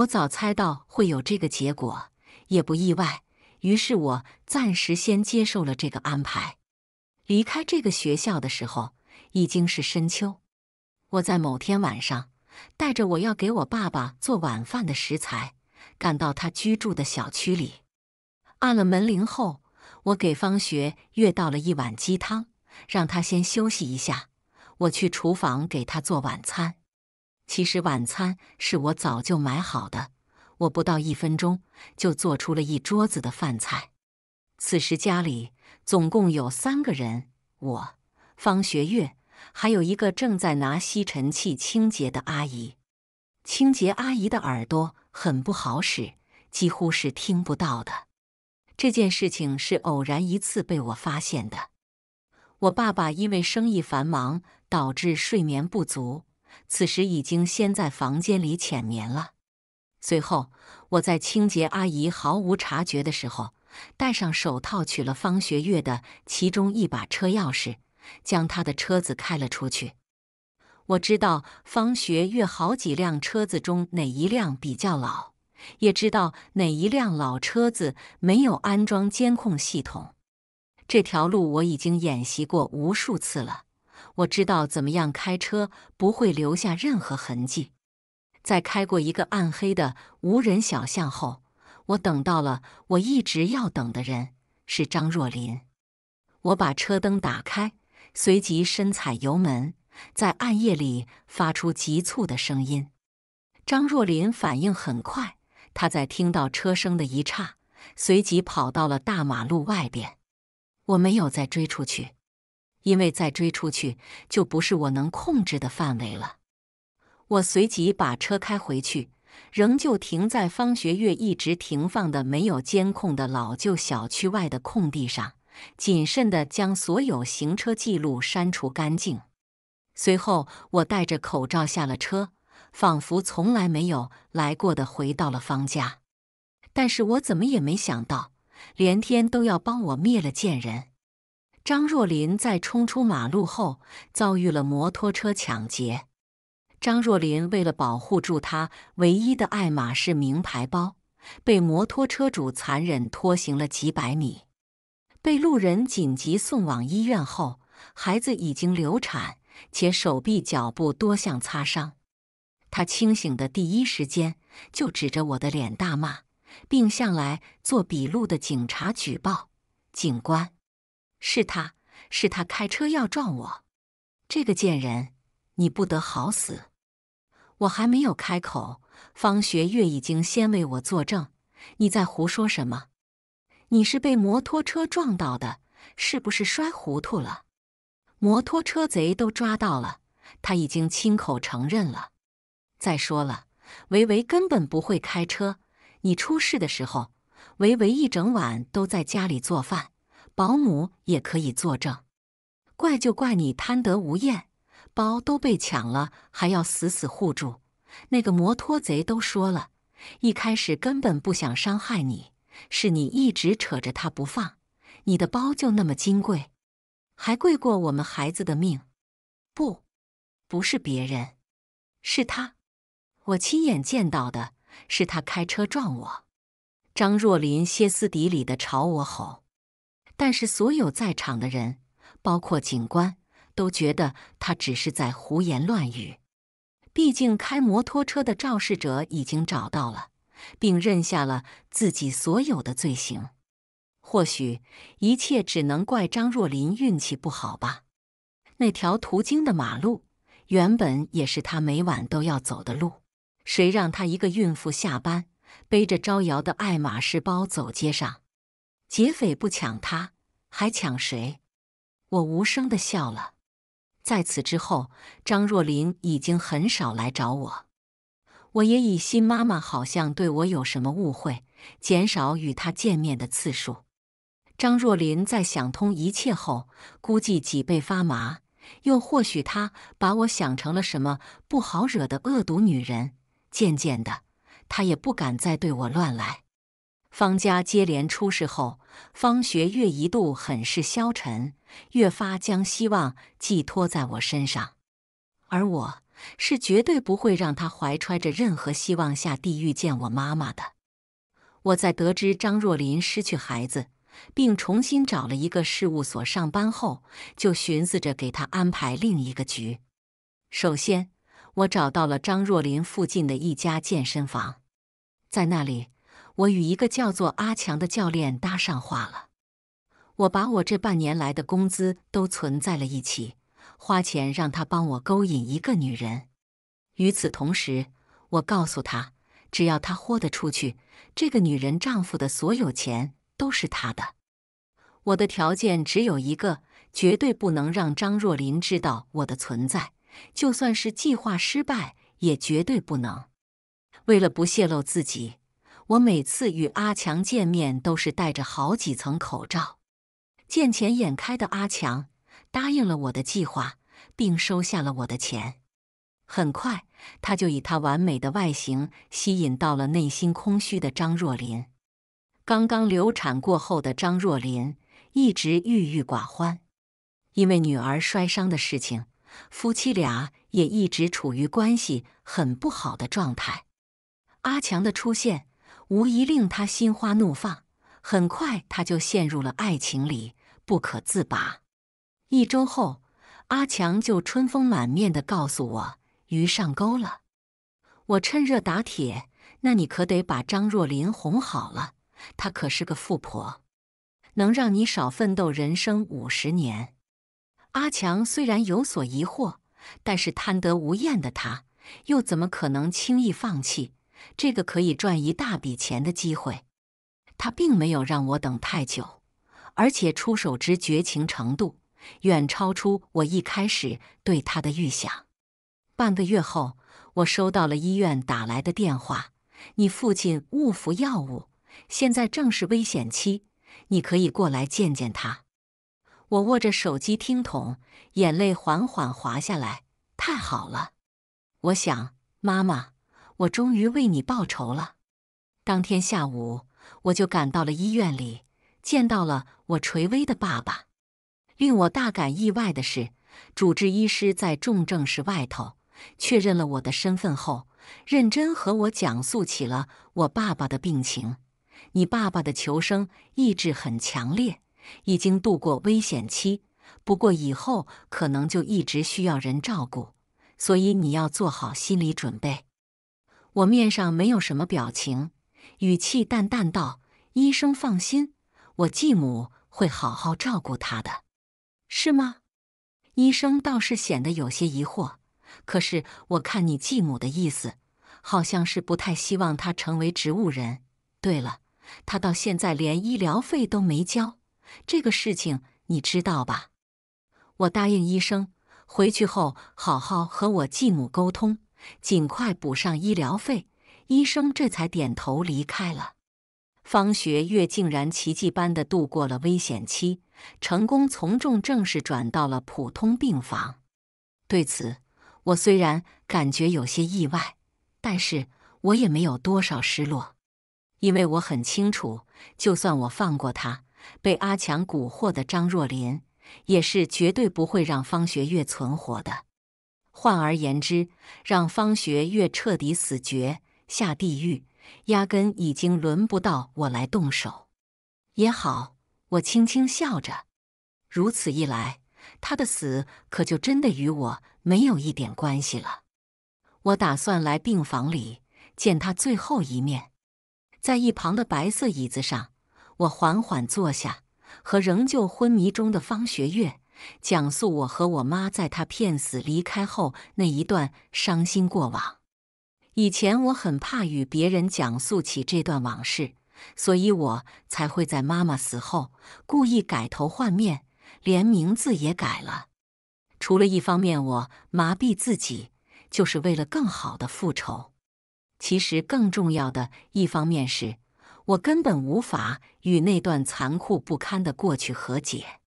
我早猜到会有这个结果，也不意外。于是，我暂时先接受了这个安排。离开这个学校的时候，已经是深秋。我在某天晚上，带着我要给我爸爸做晚饭的食材，赶到他居住的小区里。按了门铃后，我给方学月倒了一碗鸡汤，让他先休息一下。我去厨房给他做晚餐。其实晚餐是我早就买好的，我不到一分钟就做出了一桌子的饭菜。此时家里总共有三个人：我、方学月，还有一个正在拿吸尘器清洁的阿姨。清洁阿姨的耳朵很不好使，几乎是听不到的。这件事情是偶然一次被我发现的。我爸爸因为生意繁忙，导致睡眠不足。此时已经先在房间里浅眠了。随后，我在清洁阿姨毫无察觉的时候，戴上手套取了方学月的其中一把车钥匙，将他的车子开了出去。我知道方学月好几辆车子中哪一辆比较老，也知道哪一辆老车子没有安装监控系统。这条路我已经演习过无数次了。我知道怎么样开车不会留下任何痕迹。在开过一个暗黑的无人小巷后，我等到了我一直要等的人，是张若琳。我把车灯打开，随即深踩油门，在暗夜里发出急促的声音。张若琳反应很快，她在听到车声的一刹，随即跑到了大马路外边。我没有再追出去。因为再追出去就不是我能控制的范围了。我随即把车开回去，仍旧停在方学月一直停放的没有监控的老旧小区外的空地上，谨慎的将所有行车记录删除干净。随后，我戴着口罩下了车，仿佛从来没有来过的回到了方家。但是我怎么也没想到，连天都要帮我灭了贱人。张若琳在冲出马路后遭遇了摩托车抢劫，张若琳为了保护住她唯一的爱马仕名牌包，被摩托车主残忍拖行了几百米，被路人紧急送往医院后，孩子已经流产，且手臂、脚部多项擦伤。她清醒的第一时间就指着我的脸大骂，并向来做笔录的警察举报，警官。是他，是他开车要撞我，这个贱人，你不得好死！我还没有开口，方学月已经先为我作证。你在胡说什么？你是被摩托车撞到的，是不是摔糊涂了？摩托车贼都抓到了，他已经亲口承认了。再说了，维维根本不会开车。你出事的时候，维维一整晚都在家里做饭。保姆也可以作证，怪就怪你贪得无厌，包都被抢了还要死死护住。那个摩托贼都说了，一开始根本不想伤害你，是你一直扯着他不放。你的包就那么金贵，还贵过我们孩子的命。不，不是别人，是他，我亲眼见到的，是他开车撞我。张若琳歇斯底里的朝我吼。但是，所有在场的人，包括警官，都觉得他只是在胡言乱语。毕竟，开摩托车的肇事者已经找到了，并认下了自己所有的罪行。或许，一切只能怪张若琳运气不好吧。那条途经的马路，原本也是她每晚都要走的路。谁让她一个孕妇下班，背着招摇的爱马仕包走街上？劫匪不抢他，还抢谁？我无声的笑了。在此之后，张若琳已经很少来找我，我也以新妈妈好像对我有什么误会，减少与她见面的次数。张若琳在想通一切后，估计脊背发麻，又或许她把我想成了什么不好惹的恶毒女人。渐渐的，她也不敢再对我乱来。方家接连出事后，方学月一度很是消沉，越发将希望寄托在我身上。而我是绝对不会让他怀揣着任何希望下地狱见我妈妈的。我在得知张若琳失去孩子，并重新找了一个事务所上班后，就寻思着给他安排另一个局。首先，我找到了张若琳附近的一家健身房，在那里。我与一个叫做阿强的教练搭上话了，我把我这半年来的工资都存在了一起，花钱让他帮我勾引一个女人。与此同时，我告诉他，只要他豁得出去，这个女人丈夫的所有钱都是他的。我的条件只有一个，绝对不能让张若琳知道我的存在，就算是计划失败，也绝对不能。为了不泄露自己。我每次与阿强见面都是戴着好几层口罩。见钱眼开的阿强答应了我的计划，并收下了我的钱。很快，他就以他完美的外形吸引到了内心空虚的张若琳。刚刚流产过后的张若琳一直郁郁寡欢，因为女儿摔伤的事情，夫妻俩也一直处于关系很不好的状态。阿强的出现。无疑令他心花怒放，很快他就陷入了爱情里不可自拔。一周后，阿强就春风满面地告诉我：“鱼上钩了。”我趁热打铁：“那你可得把张若琳哄好了，她可是个富婆，能让你少奋斗人生五十年。”阿强虽然有所疑惑，但是贪得无厌的他又怎么可能轻易放弃？这个可以赚一大笔钱的机会，他并没有让我等太久，而且出手之绝情程度，远超出我一开始对他的预想。半个月后，我收到了医院打来的电话：“你父亲误服药物，现在正是危险期，你可以过来见见他。”我握着手机听筒，眼泪缓缓滑下来。太好了，我想，妈妈。我终于为你报仇了。当天下午，我就赶到了医院里，见到了我垂危的爸爸。令我大感意外的是，主治医师在重症室外头确认了我的身份后，认真和我讲述起了我爸爸的病情。你爸爸的求生意志很强烈，已经度过危险期，不过以后可能就一直需要人照顾，所以你要做好心理准备。我面上没有什么表情，语气淡淡道：“医生放心，我继母会好好照顾他的，是吗？”医生倒是显得有些疑惑。可是我看你继母的意思，好像是不太希望他成为植物人。对了，他到现在连医疗费都没交，这个事情你知道吧？我答应医生，回去后好好和我继母沟通。尽快补上医疗费，医生这才点头离开了。方学月竟然奇迹般的度过了危险期，成功从重症室转到了普通病房。对此，我虽然感觉有些意外，但是我也没有多少失落，因为我很清楚，就算我放过他，被阿强蛊惑的张若琳，也是绝对不会让方学月存活的。换而言之，让方学月彻底死绝，下地狱，压根已经轮不到我来动手。也好，我轻轻笑着。如此一来，他的死可就真的与我没有一点关系了。我打算来病房里见他最后一面。在一旁的白色椅子上，我缓缓坐下，和仍旧昏迷中的方学月。讲述我和我妈在她骗死离开后那一段伤心过往。以前我很怕与别人讲述起这段往事，所以我才会在妈妈死后故意改头换面，连名字也改了。除了一方面我麻痹自己，就是为了更好的复仇。其实更重要的一方面是我根本无法与那段残酷不堪的过去和解。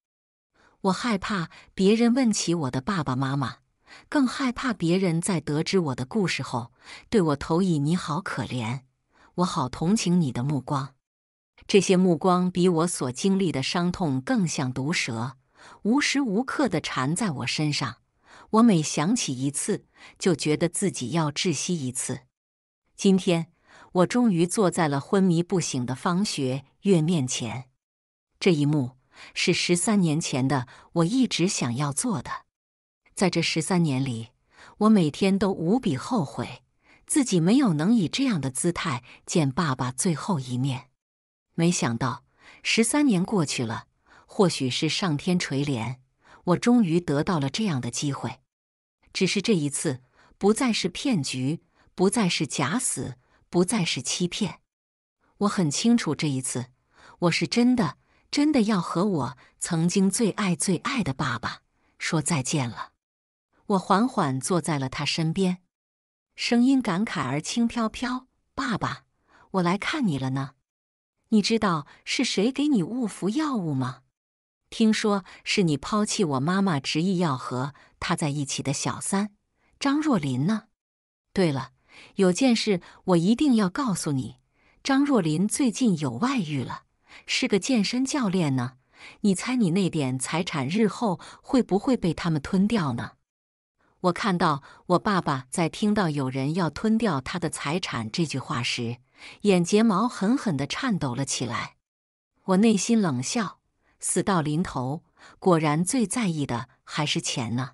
我害怕别人问起我的爸爸妈妈，更害怕别人在得知我的故事后，对我投以“你好可怜，我好同情你”的目光。这些目光比我所经历的伤痛更像毒蛇，无时无刻的缠在我身上。我每想起一次，就觉得自己要窒息一次。今天，我终于坐在了昏迷不醒的方学月面前，这一幕。是十三年前的，我一直想要做的。在这十三年里，我每天都无比后悔自己没有能以这样的姿态见爸爸最后一面。没想到，十三年过去了，或许是上天垂怜，我终于得到了这样的机会。只是这一次，不再是骗局，不再是假死，不再是欺骗。我很清楚，这一次我是真的。真的要和我曾经最爱最爱的爸爸说再见了。我缓缓坐在了他身边，声音感慨而轻飘飘：“爸爸，我来看你了呢。你知道是谁给你误服药物吗？听说是你抛弃我妈妈，执意要和他在一起的小三张若琳呢。对了，有件事我一定要告诉你：张若琳最近有外遇了。”是个健身教练呢，你猜你那点财产日后会不会被他们吞掉呢？我看到我爸爸在听到有人要吞掉他的财产这句话时，眼睫毛狠狠地颤抖了起来。我内心冷笑：死到临头，果然最在意的还是钱呢。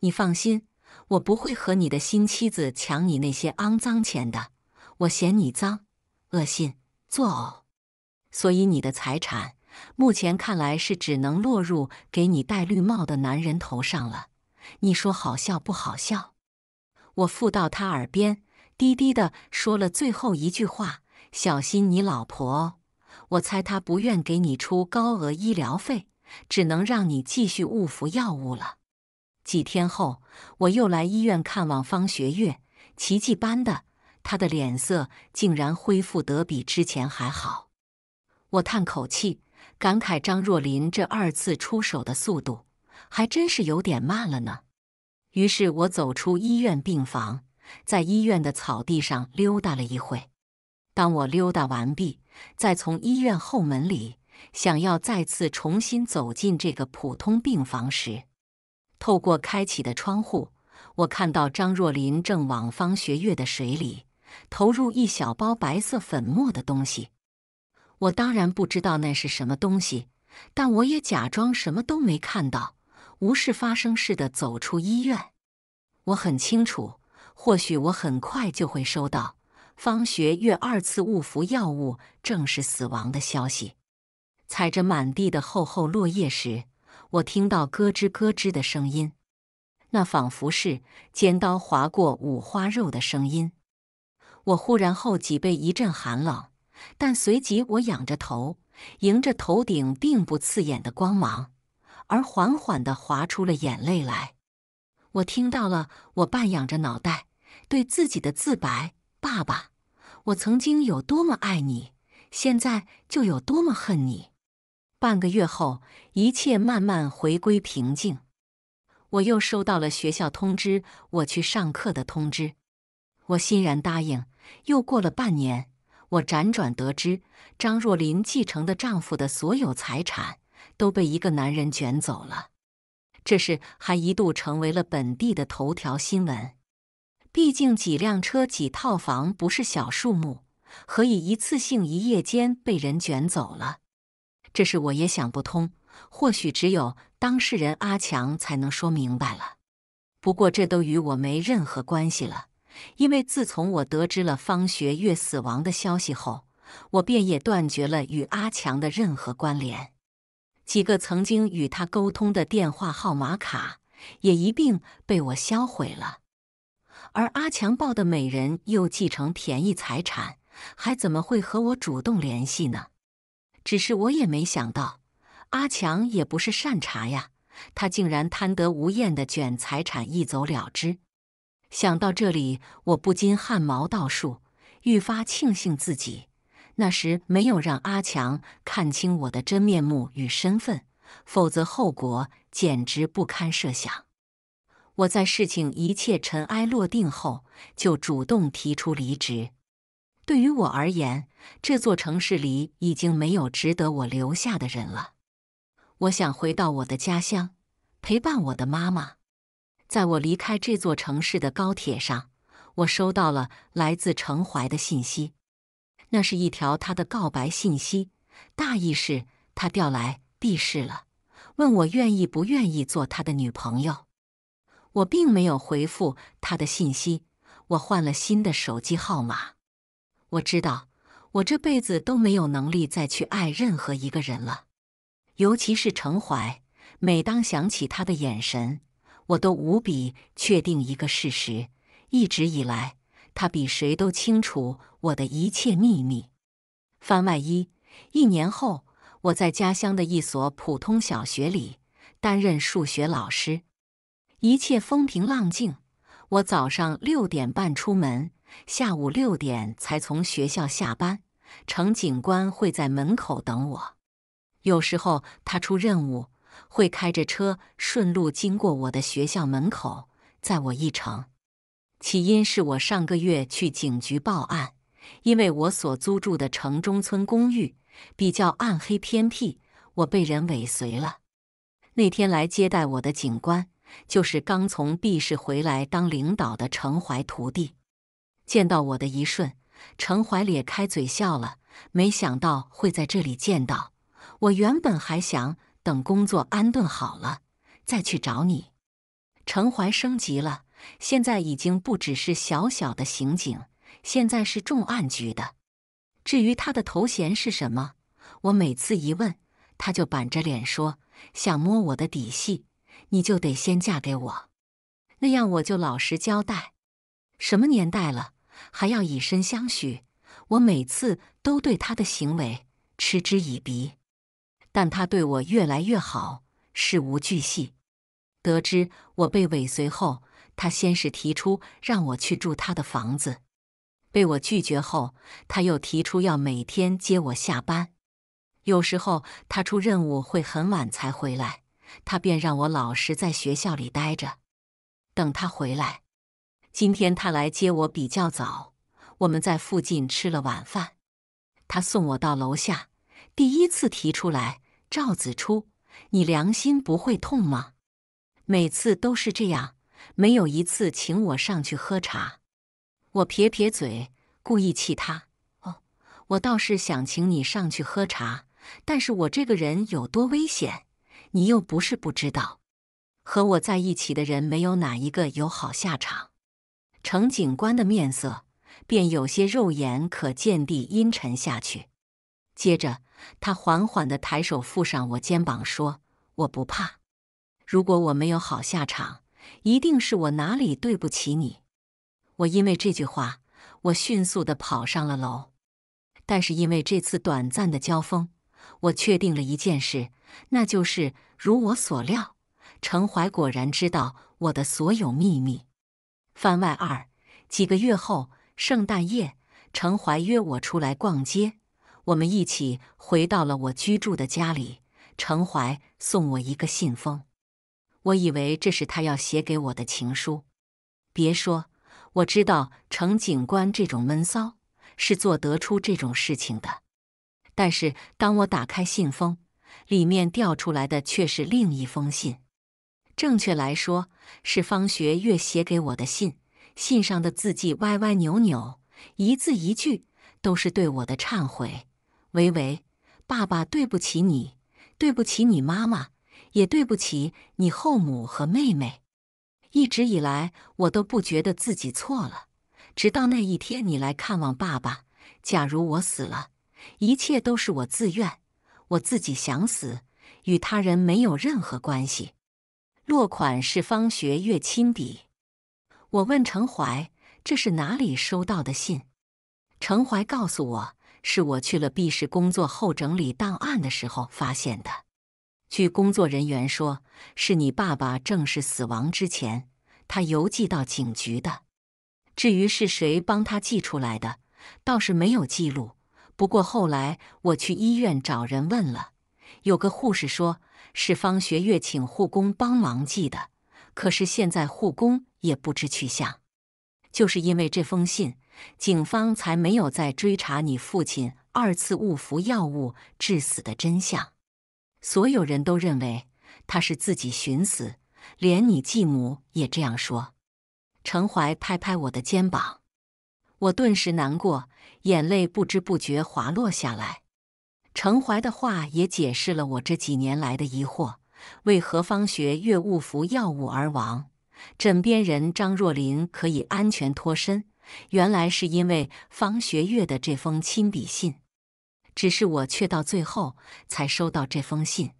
你放心，我不会和你的新妻子抢你那些肮脏钱的。我嫌你脏、恶心、作呕。所以你的财产目前看来是只能落入给你戴绿帽的男人头上了，你说好笑不好笑？我附到他耳边，低低的说了最后一句话：“小心你老婆哦。”我猜他不愿给你出高额医疗费，只能让你继续误服药物了。几天后，我又来医院看望方学月，奇迹般的，他的脸色竟然恢复得比之前还好。我叹口气，感慨张若琳这二次出手的速度还真是有点慢了呢。于是我走出医院病房，在医院的草地上溜达了一会。当我溜达完毕，再从医院后门里想要再次重新走进这个普通病房时，透过开启的窗户，我看到张若琳正往方学月的水里投入一小包白色粉末的东西。我当然不知道那是什么东西，但我也假装什么都没看到，无事发生似的走出医院。我很清楚，或许我很快就会收到方学月二次误服药物、正式死亡的消息。踩着满地的厚厚落叶时，我听到咯吱咯吱的声音，那仿佛是尖刀划过五花肉的声音。我忽然后脊背一阵寒冷。但随即，我仰着头，迎着头顶并不刺眼的光芒，而缓缓地滑出了眼泪来。我听到了，我半仰着脑袋对自己的自白：“爸爸，我曾经有多么爱你，现在就有多么恨你。”半个月后，一切慢慢回归平静。我又收到了学校通知我去上课的通知，我欣然答应。又过了半年。我辗转得知，张若琳继承的丈夫的所有财产都被一个男人卷走了。这事还一度成为了本地的头条新闻。毕竟几辆车、几套房不是小数目，何以一次性一夜间被人卷走了？这事我也想不通。或许只有当事人阿强才能说明白了。不过这都与我没任何关系了。因为自从我得知了方学月死亡的消息后，我便也断绝了与阿强的任何关联，几个曾经与他沟通的电话号码卡也一并被我销毁了。而阿强抱的美人又继承便宜财产，还怎么会和我主动联系呢？只是我也没想到，阿强也不是善茬呀，他竟然贪得无厌地卷财产一走了之。想到这里，我不禁汗毛倒竖，愈发庆幸自己那时没有让阿强看清我的真面目与身份，否则后果简直不堪设想。我在事情一切尘埃落定后，就主动提出离职。对于我而言，这座城市里已经没有值得我留下的人了。我想回到我的家乡，陪伴我的妈妈。在我离开这座城市的高铁上，我收到了来自程怀的信息。那是一条他的告白信息，大意是他调来 B 市了，问我愿意不愿意做他的女朋友。我并没有回复他的信息，我换了新的手机号码。我知道，我这辈子都没有能力再去爱任何一个人了，尤其是程淮。每当想起他的眼神，我都无比确定一个事实：一直以来，他比谁都清楚我的一切秘密。番外一，一年后，我在家乡的一所普通小学里担任数学老师，一切风平浪静。我早上六点半出门，下午六点才从学校下班。程警官会在门口等我。有时候他出任务。会开着车顺路经过我的学校门口载我一程。起因是我上个月去警局报案，因为我所租住的城中村公寓比较暗黑偏僻，我被人尾随了。那天来接待我的警官就是刚从 B 市回来当领导的程怀徒弟。见到我的一瞬，程怀咧开嘴笑了。没想到会在这里见到我，原本还想。等工作安顿好了，再去找你。程怀升级了，现在已经不只是小小的刑警，现在是重案局的。至于他的头衔是什么，我每次一问，他就板着脸说：“想摸我的底细，你就得先嫁给我，那样我就老实交代。”什么年代了，还要以身相许？我每次都对他的行为嗤之以鼻。但他对我越来越好，事无巨细。得知我被尾随后，他先是提出让我去住他的房子，被我拒绝后，他又提出要每天接我下班。有时候他出任务会很晚才回来，他便让我老实在学校里待着，等他回来。今天他来接我比较早，我们在附近吃了晚饭。他送我到楼下，第一次提出来。赵子初，你良心不会痛吗？每次都是这样，没有一次请我上去喝茶。我撇撇嘴，故意气他。哦，我倒是想请你上去喝茶，但是我这个人有多危险，你又不是不知道。和我在一起的人，没有哪一个有好下场。程警官的面色便有些肉眼可见地阴沉下去，接着。他缓缓地抬手附上我肩膀，说：“我不怕，如果我没有好下场，一定是我哪里对不起你。”我因为这句话，我迅速地跑上了楼。但是因为这次短暂的交锋，我确定了一件事，那就是如我所料，程怀果然知道我的所有秘密。番外二：几个月后，圣诞夜，程怀约我出来逛街。我们一起回到了我居住的家里，程怀送我一个信封，我以为这是他要写给我的情书。别说，我知道程警官这种闷骚是做得出这种事情的。但是当我打开信封，里面掉出来的却是另一封信，正确来说是方学月写给我的信。信上的字迹歪歪扭扭，一字一句都是对我的忏悔。维维，爸爸对不起你，对不起你妈妈，也对不起你后母和妹妹。一直以来，我都不觉得自己错了，直到那一天你来看望爸爸。假如我死了，一切都是我自愿，我自己想死，与他人没有任何关系。落款是方学月亲笔。我问程怀，这是哪里收到的信？程怀告诉我。是我去了 B 市工作后整理档案的时候发现的。据工作人员说，是你爸爸正式死亡之前，他邮寄到警局的。至于是谁帮他寄出来的，倒是没有记录。不过后来我去医院找人问了，有个护士说，是方学月请护工帮忙寄的。可是现在护工也不知去向。就是因为这封信。警方才没有再追查你父亲二次误服药物致死的真相。所有人都认为他是自己寻死，连你继母也这样说。程怀拍拍我的肩膀，我顿时难过，眼泪不知不觉滑落下来。程怀的话也解释了我这几年来的疑惑：为何方学月误服药物而亡，枕边人张若琳可以安全脱身？原来是因为方学月的这封亲笔信，只是我却到最后才收到这封信。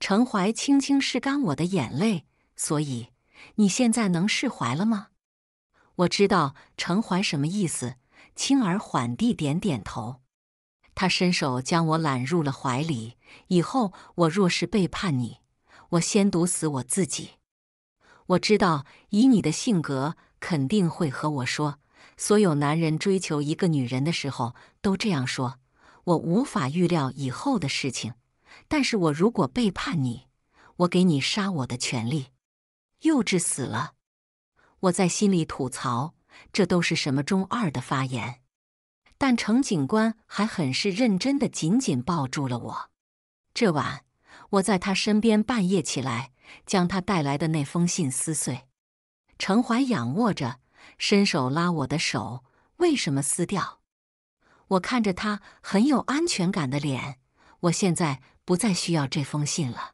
陈怀轻轻拭干我的眼泪，所以你现在能释怀了吗？我知道陈怀什么意思，轻而缓地点点头。他伸手将我揽入了怀里。以后我若是背叛你，我先毒死我自己。我知道，以你的性格，肯定会和我说。所有男人追求一个女人的时候都这样说：“我无法预料以后的事情，但是我如果背叛你，我给你杀我的权利。”幼稚死了！我在心里吐槽，这都是什么中二的发言？但程警官还很是认真的紧紧抱住了我。这晚，我在他身边，半夜起来将他带来的那封信撕碎。程怀仰卧着。伸手拉我的手，为什么撕掉？我看着他很有安全感的脸，我现在不再需要这封信了。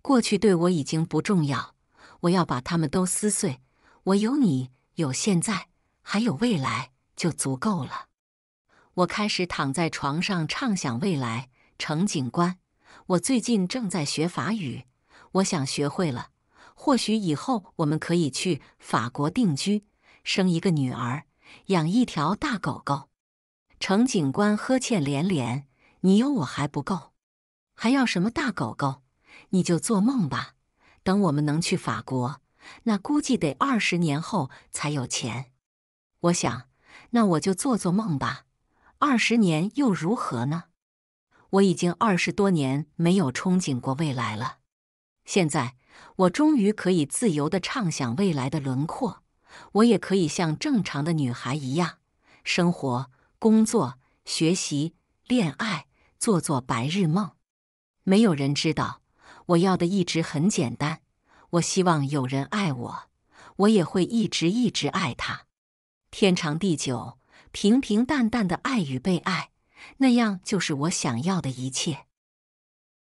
过去对我已经不重要，我要把他们都撕碎。我有你，有现在，还有未来，就足够了。我开始躺在床上畅想未来。程警官，我最近正在学法语，我想学会了，或许以后我们可以去法国定居。生一个女儿，养一条大狗狗。程警官呵欠连连：“你有我还不够，还要什么大狗狗？你就做梦吧！等我们能去法国，那估计得二十年后才有钱。我想，那我就做做梦吧。二十年又如何呢？我已经二十多年没有憧憬过未来了。现在，我终于可以自由的畅想未来的轮廓。”我也可以像正常的女孩一样，生活、工作、学习、恋爱，做做白日梦。没有人知道，我要的一直很简单。我希望有人爱我，我也会一直一直爱他，天长地久，平平淡淡的爱与被爱，那样就是我想要的一切。